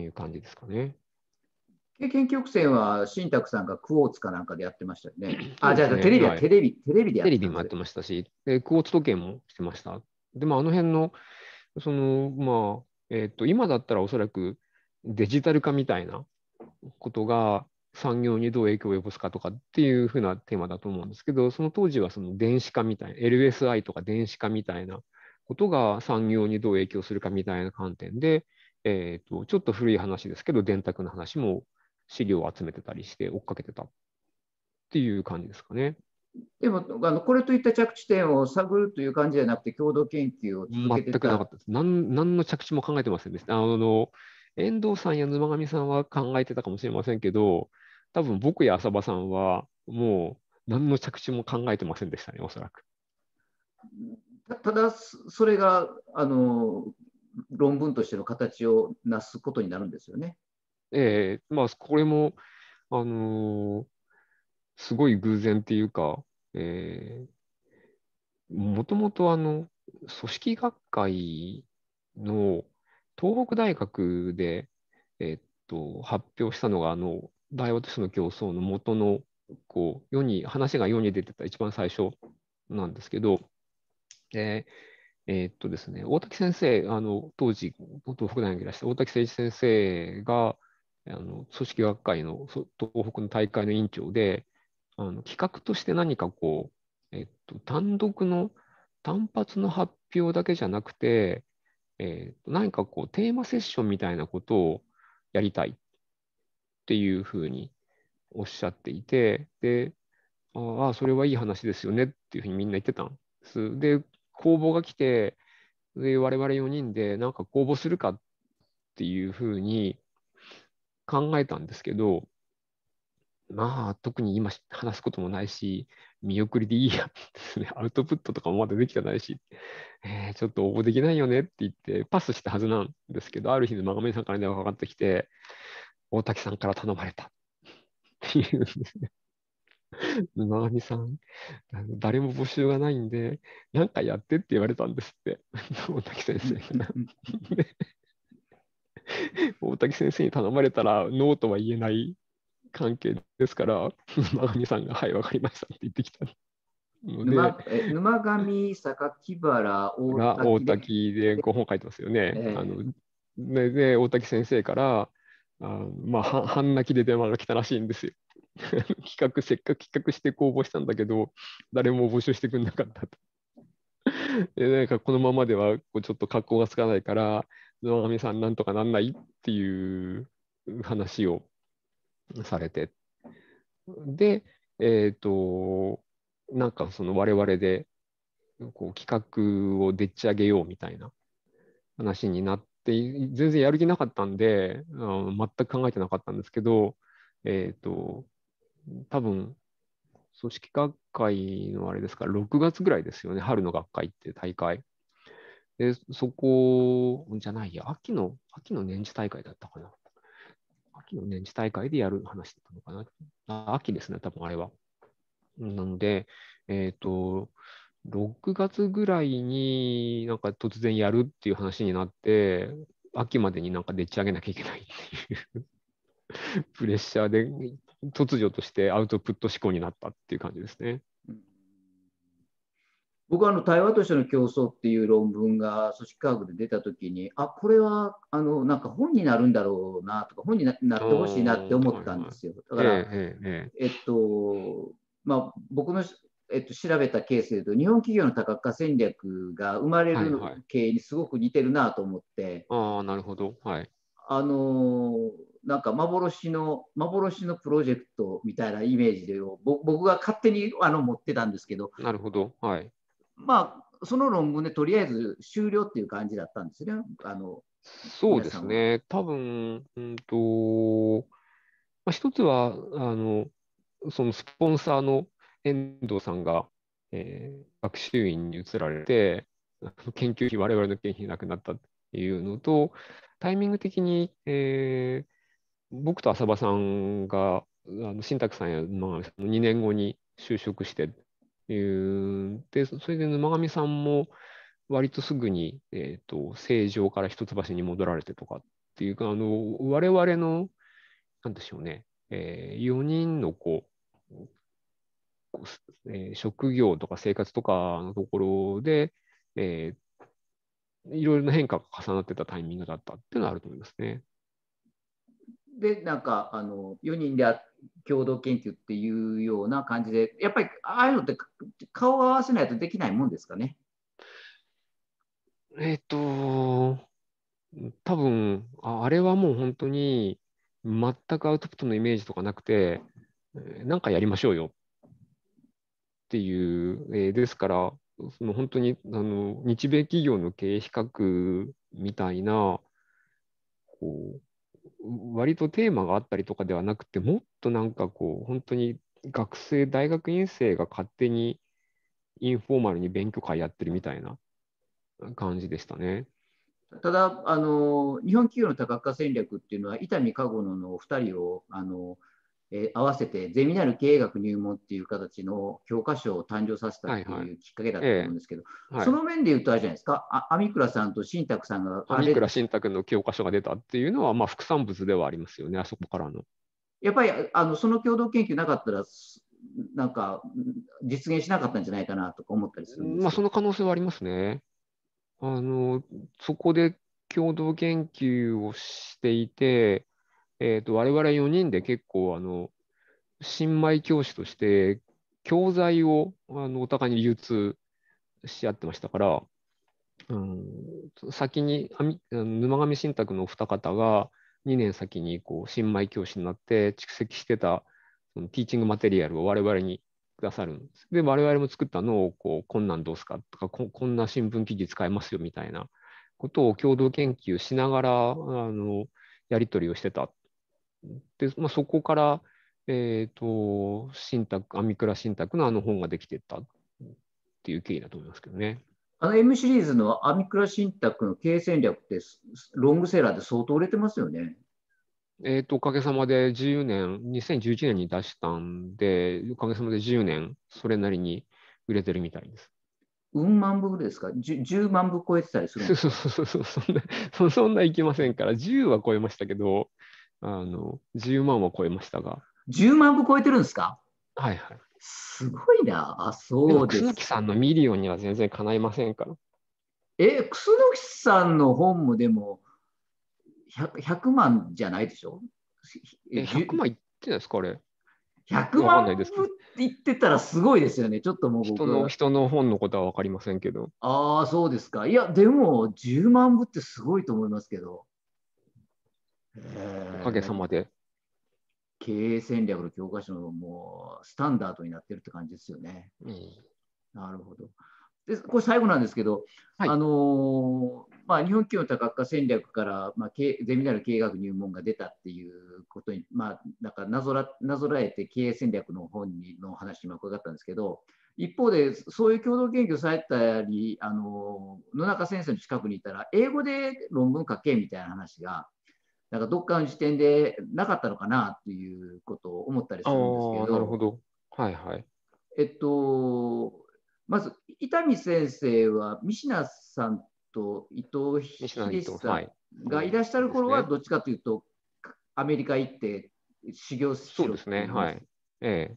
[SPEAKER 2] いう感じですかね。
[SPEAKER 1] 経験曲線は新宅さんがクオーツかなんかでやってましたよね。あ、じゃあテレビはテレビ、テレビでやってました。テレビ
[SPEAKER 2] もやってましたし、でクオーツ時計もしてました。で、も、あ、の辺の、その、まあ、えっ、ー、と、今だったらおそらくデジタル化みたいなことが、産業にどう影響を及ぼすかとかっていうふうなテーマだと思うんですけど、その当時はその電子化みたいな、LSI とか電子化みたいなことが産業にどう影響するかみたいな観点で、えーと、ちょっと古い話ですけど、電卓の話も資料を集めてたりして追っかけてたっていう感じですかね。
[SPEAKER 1] でもあのこれといった着地点を探るという感じじゃなくて、共同研究を続けてた全くなかったで
[SPEAKER 2] す。何何の着地も考えてませんでした。あの遠藤さんや沼上さんは考えてたかもしれませんけど、多分僕や浅場さんは、もう何の着地も考えてませんでしたね、おそらく。
[SPEAKER 1] ただ、それがあの論文としての形をなすことになるんですよね。
[SPEAKER 2] ええー、まあ、これも、あのー、すごい偶然っていうか、えー、もともとあの、組織学会の東北大学で、えー、っと、発表したのが、あの、ダイオテスの競争の元のこう世に話が世に出てた一番最初なんですけど、でえー、っとですね、大滝先生、あの当時、東北大学にいらした大滝誠一先生が、あの組織学会の東北の大会の委員長で、あの企画として何かこう、えっと、単独の単発の発表だけじゃなくて、えー、何かこうテーマセッションみたいなことをやりたいっっていうふうにおっしゃっていて、で、ああ、それはいい話ですよねっていうふうにみんな言ってたんです。で、公募が来て、で、我々4人でなんか公募するかっていうふうに考えたんですけど、まあ、特に今話すこともないし、見送りでいいやですね。アウトプットとかもまだできてないし、えー、ちょっと応募できないよねって言って、パスしたはずなんですけど、ある日のマガメさんから電話かかってきて、大滝さんから頼まれた。っていうんですね。沼上さん、誰も募集がないんで、何かやってって言われたんですって、大滝先生が。大滝先生に頼まれたら、ノーとは言えない関係ですから、沼上さんが、はい、わかりましたって言ってきた
[SPEAKER 1] 沼沼上、榊原、大滝で。
[SPEAKER 2] 大滝で5本書いてますよね。えー、あので大滝先生から、あまあ、半泣きで電話が来たらしいんですよ。企画、せっかく企画して公募したんだけど、誰も募集してくれなかったと。でなんかこのままではこうちょっと格好がつかないから、野上さんなんとかなんないっていう話をされて。で、えっ、ー、と、なんかその我々でこう企画をでっち上げようみたいな話になっって全然やる気なかったんで、うん、全く考えてなかったんですけど、えっ、ー、と、多分、組織学会のあれですから、6月ぐらいですよね、春の学会って大会。で、そこ、じゃないや、秋の、秋の年次大会だったかな。秋の年次大会でやる話だったのかな。秋ですね、多分あれは。なので、えっ、ー、と、6月ぐらいになんか突然やるっていう話になって、秋までになんかでっち上げなきゃいけないっていう プレッシャーで突如としてアウトプット思考に
[SPEAKER 1] なったっていう感じですね。僕はあの対話としての競争っていう論文が組織科学で出た時にあこれはあのなんか本になるんだろうなとか本になってほしいなって思ったんですよ。だから、えっとまあ、僕のえっと、調べたケースでいうと日本企業の多角化戦略が生まれる経営にすごく似てるなと思って、
[SPEAKER 2] はいはい、あなるほど、はい、
[SPEAKER 1] あのなんか幻の幻のプロジェクトみたいなイメージで僕が勝手にあの持ってたんですけど
[SPEAKER 2] なるほど、はい、
[SPEAKER 1] まあその論文でとりあえず終了っていう感じだったんですね。あの
[SPEAKER 2] そうですね多分、うんとまあ、一つはあのそのスポンサーの遠藤さんが、えー、学習院に移られて、研究費、我々の研究費なくなったっていうのと、タイミング的に、えー、僕と浅場さんが、あの新宅さんや沼上さんの2年後に就職して、えでそれで沼上さんも割とすぐに、えーと、と正常から一橋に戻られてとかっていうか、あの我々の、なんでしょうね、えー、4人のこうえー、職業とか生活とかのところで、えー、いろいろな変化が重なってたタイミングだったっていうのはあると思いますね。
[SPEAKER 1] でなんかあの4人で共同研究っていうような感じでやっぱりああいうのって顔を合わせないとできないもんですかね
[SPEAKER 2] えっ、と多分あれはもう本当に全くアウトプットのイメージとかなくて何かやりましょうよっていう、えー、ですから、その本当にあの日米企業の経営比較みたいな、こう割とテーマがあったりとかではなくて、もっとなんかこう、本当に学生、大学院生が勝手にインフォーマルに勉強会やってるみたいな感じでしたね。
[SPEAKER 1] ただあの、日本企業の多角化戦略っていうのは、伊丹加護のの2人をあのえー、合わせてゼミナル経営学入門っていう形の教科書を誕生させたっいうきっかけだと思うんですけど、はいはい、その面で言うとあれじゃないですか、あアミクラさんと新宅さんが。アミクラ
[SPEAKER 2] 新宅の教科書が出たっていうのは、まあ、副産物ではありますよね、あそこからの。
[SPEAKER 1] やっぱりあのその共同研究なかったら、なんか実現しなかったんじゃないかなとか思ったりするま
[SPEAKER 2] あ、その可能性はありますね。あのそこで共同研究をしていて、えー、と、我々4人で結構、あの、新米教師として、教材をあのお互いに流通し合ってましたから、うん、先に沼上信託のお二方が2年先にこう新米教師になって蓄積してたそのティーチングマテリアルを我々にくださるんです。で、我々も作ったのをこうこんなんどうすかとかこ、こんな新聞記事使えますよみたいなことを共同研究しながらあのやり取りをしてたで、まあ、そこから、えっ、ー、と、信託、
[SPEAKER 1] アミクラ信託のあの本ができてったっていう経緯だと思いますけどね。あの M シリーズのアミクラ信託の経営戦略ってロングセラーで相当売れてますよね。
[SPEAKER 2] えっ、ー、と、おかげさまで10年、2011年に出したんで、おかげさまで10年、それなりに売れてるみたいです。
[SPEAKER 1] うん万部ですか 10, ?10 万部超えてたりするそうそう、そん
[SPEAKER 2] な、そんないきませんから、10は超えましたけど、あの10万は超えましたが。
[SPEAKER 1] 10万部超えてるんですかはいはい。すごいな。
[SPEAKER 2] あ、そうです。楠木さんのミリオンには全然かないませんから。
[SPEAKER 1] え、楠木さんの本もでも 100, 100万じゃないでしょえ ?100 万いっ
[SPEAKER 2] てないですか、あれ。100万部って
[SPEAKER 1] 言ってたらすごいですよね。ちょっともう人の人
[SPEAKER 2] の本のことは分かりませんけど。
[SPEAKER 1] ああ、そうですか。いや、でも10万部ってすごいと思いますけど。おかげさまで。経営戦略の教科書のもうスタンダードになってるって感じですよね。うん、なるほど。でこれ最後なんですけど、はい、あのまあ、日本企業の多角化戦略から、まあ、ゼミナル経営学入門が出たっていうことに、まあ、なんかなぞらなぞらえて経営戦略の本にの話にも伺ったんですけど一方でそういう共同研究されたりあの野中先生の近くにいたら英語で論文書けみたいな話がなんかどっかの時点でなかったのかなっていうことを思ったりするんですけど。なるほど。はいはい。えっと、まず、伊丹先生は、三品さんと伊藤秀さんがいらっしゃる頃は、どっちかというと、アメリカ行って修行しそうですね。はい。ええ。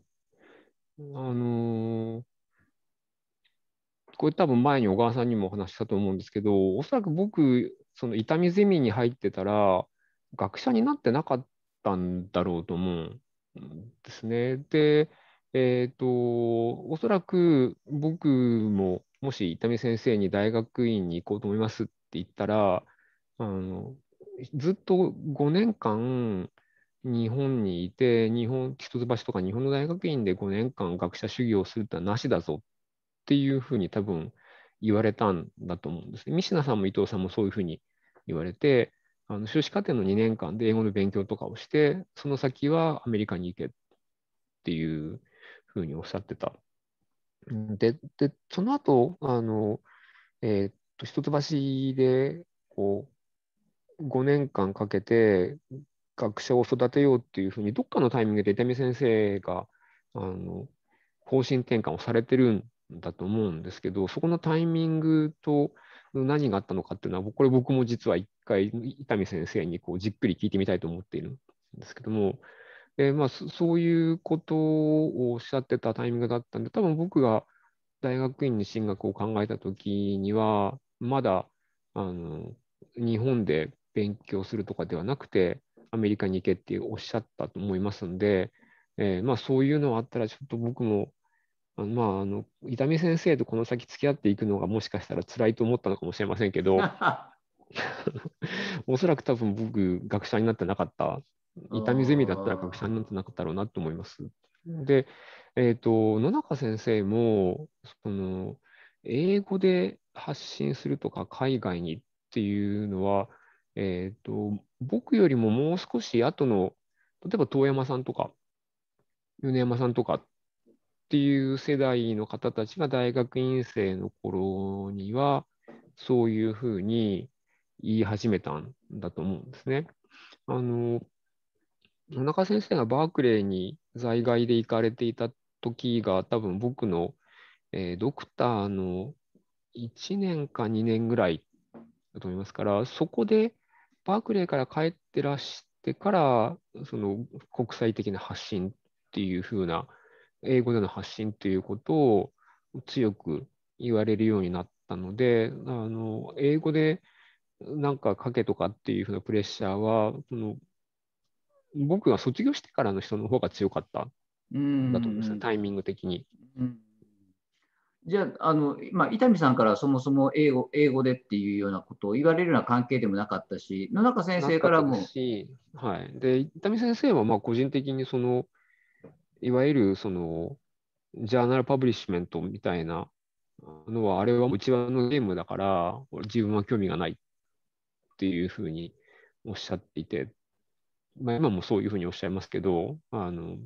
[SPEAKER 2] あのー、これ多分前に小川さんにもお話したと思うんですけど、おそらく僕、その伊丹ゼミに入ってたら、学者になってなかったんだろうと思うんですね。で、えっ、ー、と、おそらく僕も、もし伊丹先生に大学院に行こうと思いますって言ったら、あのずっと5年間、日本にいて、日本、一橋とか日本の大学院で5年間学者修行するってのはなしだぞっていうふうに多分言われたんだと思うんですね。三品さんも伊藤さんもそういうふうに言われて、あの修士課程の2年間で英語の勉強とかをして、その先はアメリカに行けっていうふうにおっしゃってた。で、でその後あの、えー、っと、一橋でこう5年間かけて学者を育てようっていうふうに、どっかのタイミングで伊丹先生があの方針転換をされてるんだと思うんですけど、そこのタイミングと、何があったのかっていうのは、これ僕も実は一回、伊丹先生にこうじっくり聞いてみたいと思っているんですけども、えー、まあ、そういうことをおっしゃってたタイミングだったんで、多分僕が大学院に進学を考えた時には、まだあの日本で勉強するとかではなくて、アメリカに行けっておっしゃったと思いますんで、えー、まあ、そういうのがあったら、ちょっと僕もあまあ、あの伊丹先生とこの先付き合っていくのがもしかしたら辛いと思ったのかもしれませんけど おそらく多分僕学者になってなかった伊丹ゼミだったら学者になってなかったろうなと思います。で、えーと、野中先生もその英語で発信するとか海外にっていうのは、えーと、僕よりももう少し後の例えば遠山さんとか米山さんとかっていう世代の方たちが大学院生の頃には、そういうふうに言い始めたんだと思うんですね。あの、野中先生がバークレーに在外で行かれていた時が、多分僕の、えー、ドクターの1年か2年ぐらいだと思いますから、そこでバークレーから帰ってらしてから、その国際的な発信っていう風な英語での発信ということを強く言われるようになったので、あの英語でなんか書けとかっていうふうなプレッシャーは、その僕が卒業してからの人の方が強かったんだと思います、ね、タイミング
[SPEAKER 1] 的に。じゃあ、あのまあ、伊丹さんからそもそも英語英語でっていうようなことを言われるような関係でもなかったし、野中先生からも。はい、で伊丹先生はまあ個人的にそのいわゆるその
[SPEAKER 2] ジャーナルパブリッシュメントみたいなのは、あれはうちわのゲームだから、自分は興味がないっていうふうにおっしゃっていて、まあ、今もそういうふうにおっしゃいますけど、あの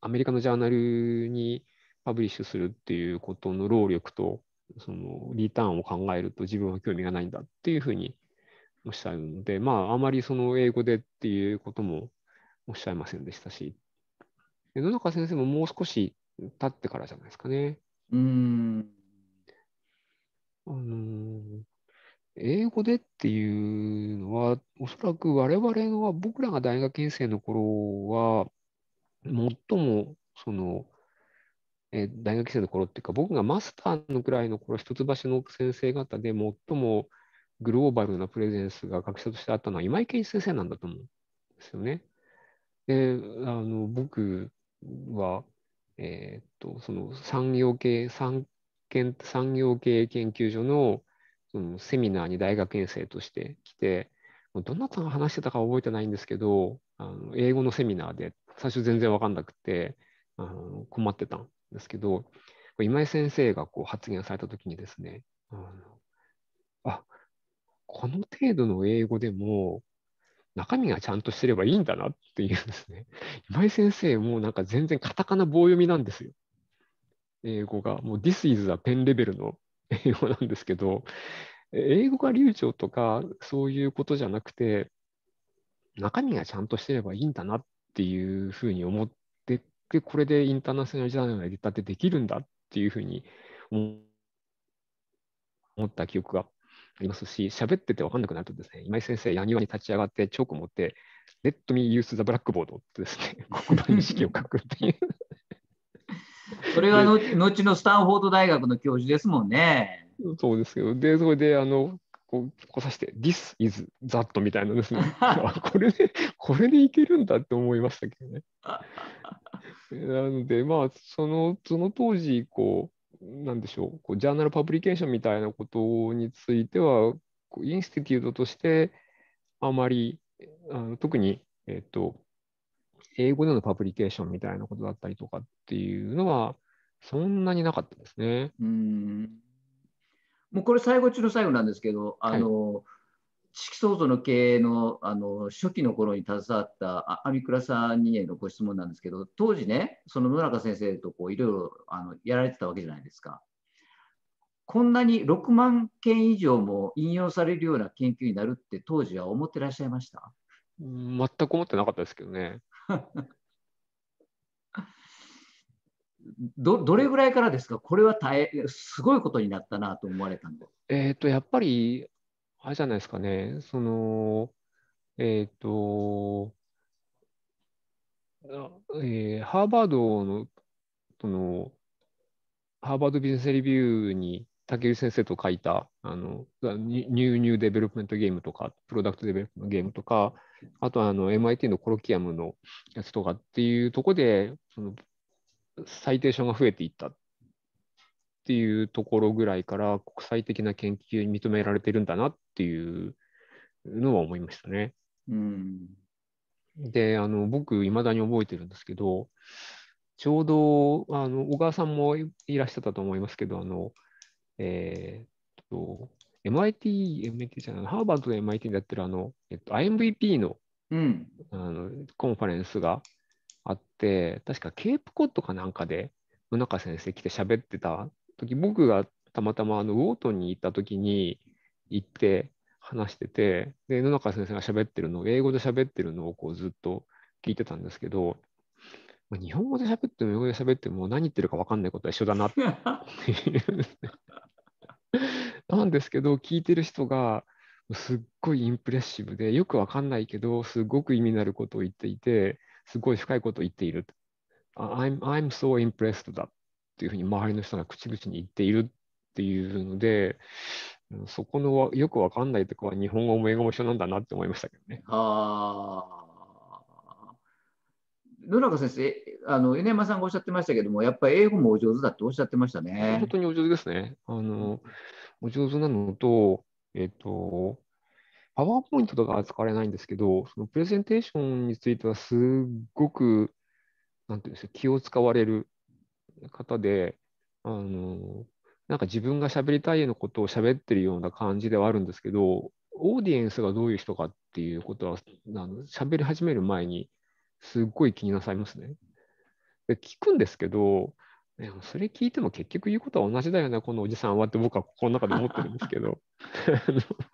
[SPEAKER 2] アメリカのジャーナルにパブリッシュするっていうことの労力と、そのリターンを考えると自分は興味がないんだっていうふうにおっしゃるので、まあ、あまりその英語でっていうこともおっしゃいませんでしたし、野中先生ももう少し経ってからじゃないですかね。うん。あの英語でっていうのは、おそらく我々のは、僕らが大学院生の頃は、最もその、え大学生の頃っていうか、僕がマスターのくらいの頃、一橋の先生方で最もグローバルなプレゼンスが学者としてあったのは今井健一先生なんだと思うんですよね。で、あの僕、は、えー、っと、その産業系、産研産業系研究所のそのセミナーに大学院生として来て、もうどなたが話してたか覚えてないんですけど、あの英語のセミナーで、最初全然わかんなくて、あの困ってたんですけど、今井先生がこう発言されたときにですね、あのあこの程度の英語でも中身がちゃんとしてればいいんだなっていうですね。今井先生もなんか全然カタカナ棒読みなんですよ。英語が。もう This is a pen レベルの英語なんですけど、英語が流暢とかそういうことじゃなくて、中身がちゃんとしてればいいんだなっていうふうに思ってで、これでインターナショナルジャーナルが出たってできるんだっていうふうに思った記憶がりますし、喋ってて分かんなくなるとですね、今井先生、矢際に立ち上がって、チョークを持って、レッドミーユース・ザ・ブラックボードってですね、黒板に式を書くっていう。
[SPEAKER 1] それはの後のスタンフォード大学の教授ですもんね。
[SPEAKER 2] そうですけど、で、それで、あの、こう、こさして、This is that みたいなですね。これで、これでいけるんだって思いましたけどね。なので、まあ、その、その当時、こう、なんでしょう、こうジャーナルパブリケーションみたいなことについては、インスティテュートとしてあまり、あの特に、えっ、と、英語でのパブリケーションみたいなことだったりとかっていうのは、そんなになかったですね。
[SPEAKER 1] うんもうこれ、最後中の最後なんですけど、あの、はい色創造の経営のあの初期の頃に携わったあ網倉さんにへのご質問なんですけど当時ねその野中先生とこういろいろあのやられてたわけじゃないですか。こんなに6万件以上も引用されるような研究になるって当時は思ってらっしゃいました全
[SPEAKER 2] く思ってなかったです
[SPEAKER 1] けどね。どどれぐらいからですか、これはすごいことになったなと思われたのえーとやっぱりあれじゃないですかね、その、えっ、ー、
[SPEAKER 2] と、えー、ハーバードの、その、ハーバードビジネスレビューに武井先生と書いた、あの、ニューニューデベロップメントゲームとか、プロダクトデベロップメントゲームとか、あとはあの MIT のコロキアムのやつとかっていうとこで、その、サイテーションが増えていったっていうところぐらいから、国際的な研究に認められてるんだなっっていうのは思いましたね。うん、であの僕いまだに覚えてるんですけどちょうどあの小川さんもいらっしゃったと思いますけどあの、えー、っと MIT、MIT じゃない、ハーバードで MIT でやってるあの、えっと、IMVP の,、うん、あのコンファレンスがあって、確かケープコットかなんかで、野中先生来て喋ってた時僕がたまたまあのウォートンに行った時に、行って話してて、で、野中先生が喋ってるのを、英語で喋ってるのをこうずっと聞いてたんですけど、まあ、日本語で喋っても英語で喋っても何言ってるか分かんないことは一緒だなっていう。なんですけど、聞いてる人がすっごいインプレッシブで、よく分かんないけど、すごく意味のあることを言っていて、すごい深いことを言っている。I'm, I'm so impressed だっていうふうに周りの人が口々に言っているっていうので、そこのよくわかんないとこは日本語も英語も一緒なんだなって思いましたけど
[SPEAKER 1] ね。あ野中先生、あの米山さんがおっしゃってましたけども、やっぱり英語もお上手だっておっしゃってましたね。本
[SPEAKER 2] 当にお上手ですね。
[SPEAKER 1] あのお上手なの
[SPEAKER 2] と、えっと、パワーポイントとかは使われないんですけど、そのプレゼンテーションについては、すっごく、なんていうんですか、気を使われる方で、あのなんか自分が喋りたいようなことを喋ってるような感じではあるんですけど、オーディエンスがどういう人かっていうことは、あの喋り始める前に、すっごい気になさいますね。で聞くんですけど、それ聞いても結局言うことは同じだよね、このおじさんはって僕は心の中で思ってるんですけど。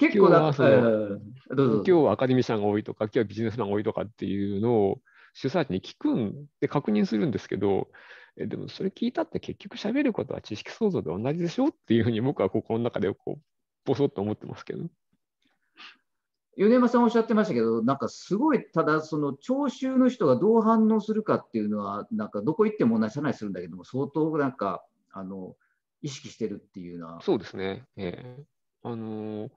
[SPEAKER 2] 結構だその今日はアカデミシャンが多いとか、今日はビジネスマンが多いとかっていうのを主催者に聞くんで確認するんですけど、えでもそれ聞いたって結局喋ることは知識創造で同じでしょっていうふうに僕は心の中でこうボソッと思ってますけど。
[SPEAKER 1] 米山さんおっしゃってましたけど、なんかすごい、ただその聴衆の人がどう反応するかっていうのは、なんかどこ行っても同じ話するんだけども、相当なんか、あの意識してるっていうのは。そうですね。ええあ
[SPEAKER 2] のー、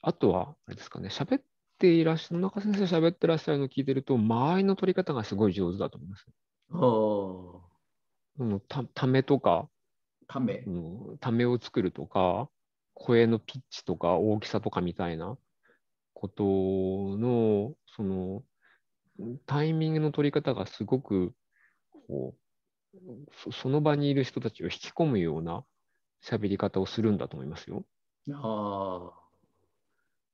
[SPEAKER 2] あとは、あれですかね、喋っていらっしゃる、野中先生喋ってらっしゃるのを聞いてると、間合いの取り方がすごい上手だと思います。ああ。たためとか、ため、うん、ためを作るとか、声のピッチとか大きさとかみたいなことの、その、タイミングの取り方がすごく、こう、その場にいる人たちを引き込むような喋り方をするんだと思います
[SPEAKER 1] よ。ああ。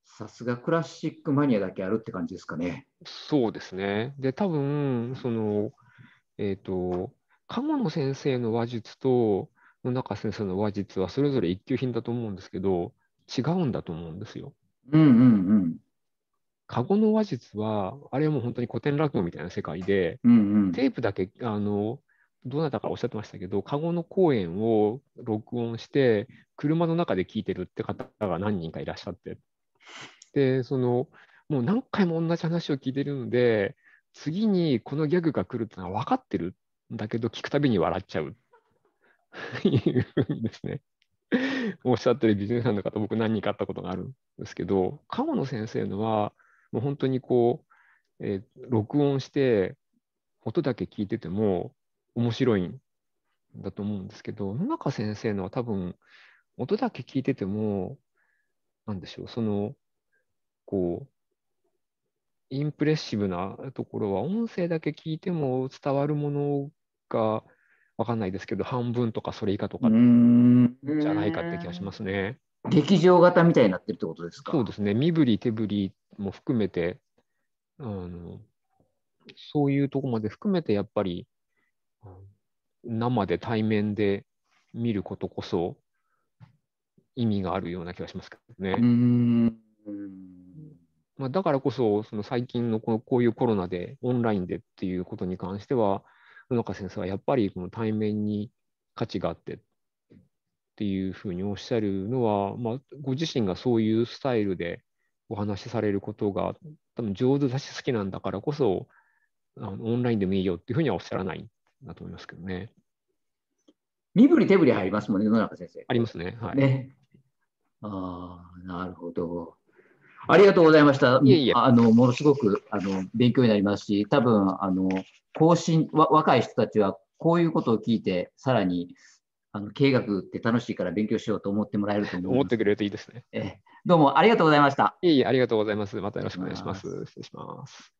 [SPEAKER 1] さすがクラシックマニアだけあるって感じですかね。
[SPEAKER 2] そうですね。で、多分、その、えっ、ー、と、鴨野先生の話術と野中先生の話術はそれぞれ一級品だと思うんですけど、違うんだと思うんですよ。うんうんうん。籠の話術は、あれはもう本当に古典落語みたいな世界で、うんうん、テープだけ、あの、どなたかおっしゃってましたけど、籠の公演を録音して、車の中で聞いてるって方が何人かいらっしゃって。で、その、もう何回も同じ話を聞いてるので、次にこのギャグが来るってのは分かってるだけど聞くたびに笑っちゃう いうふうにですね、おっしゃってるビジネスマンの方、僕何人か会ったことがあるんですけど、鴨野先生のは、もう本当にこう、えー、録音して、音だけ聞いてても面白いんだと思うんですけど、野中先生のは多分、音だけ聞いてても、なんでしょう、その、こう、インプレッシブなところは音声だけ聞いても伝わるものを、果、わかんないですけど、半分とかそれ以下とかじ
[SPEAKER 1] ゃないかって気がしますね。劇場型みたいになってるってことです
[SPEAKER 2] かそうですね、身振り手振りも含めて、あのそういうとこまで含めて、やっぱり、生で対面で見ることこそ意味があるような気がしますけどね。う
[SPEAKER 1] ん
[SPEAKER 2] まあ、だからこそ、その最近のこのこういうコロナでオンラインでっていうことに関しては、野中先生はやっぱりこの対面に価値があってっていうふうにおっしゃるのは、まあ、ご自身がそういうスタイルでお話しされることが多分上手だし好きなんだからこそあのオンラインでもいいよっていうふうにはおっしゃらないんだと思いますけど
[SPEAKER 1] ね。身振り手振り入りますもんね、野中先生。ありますね。はい、ねああ、なるほど。ありがとうございました。いいあのものすごくあの勉強になりますし、多分あの更新わ若い人たちはこういうことを聞いて、さらにあの経営学って楽しいから勉強しようと思ってもらえると思う。思ってくれるといいですね。
[SPEAKER 2] えどうもありがとうございました。いいえ、ありがとうございます。またよろしくお願いします。失礼します。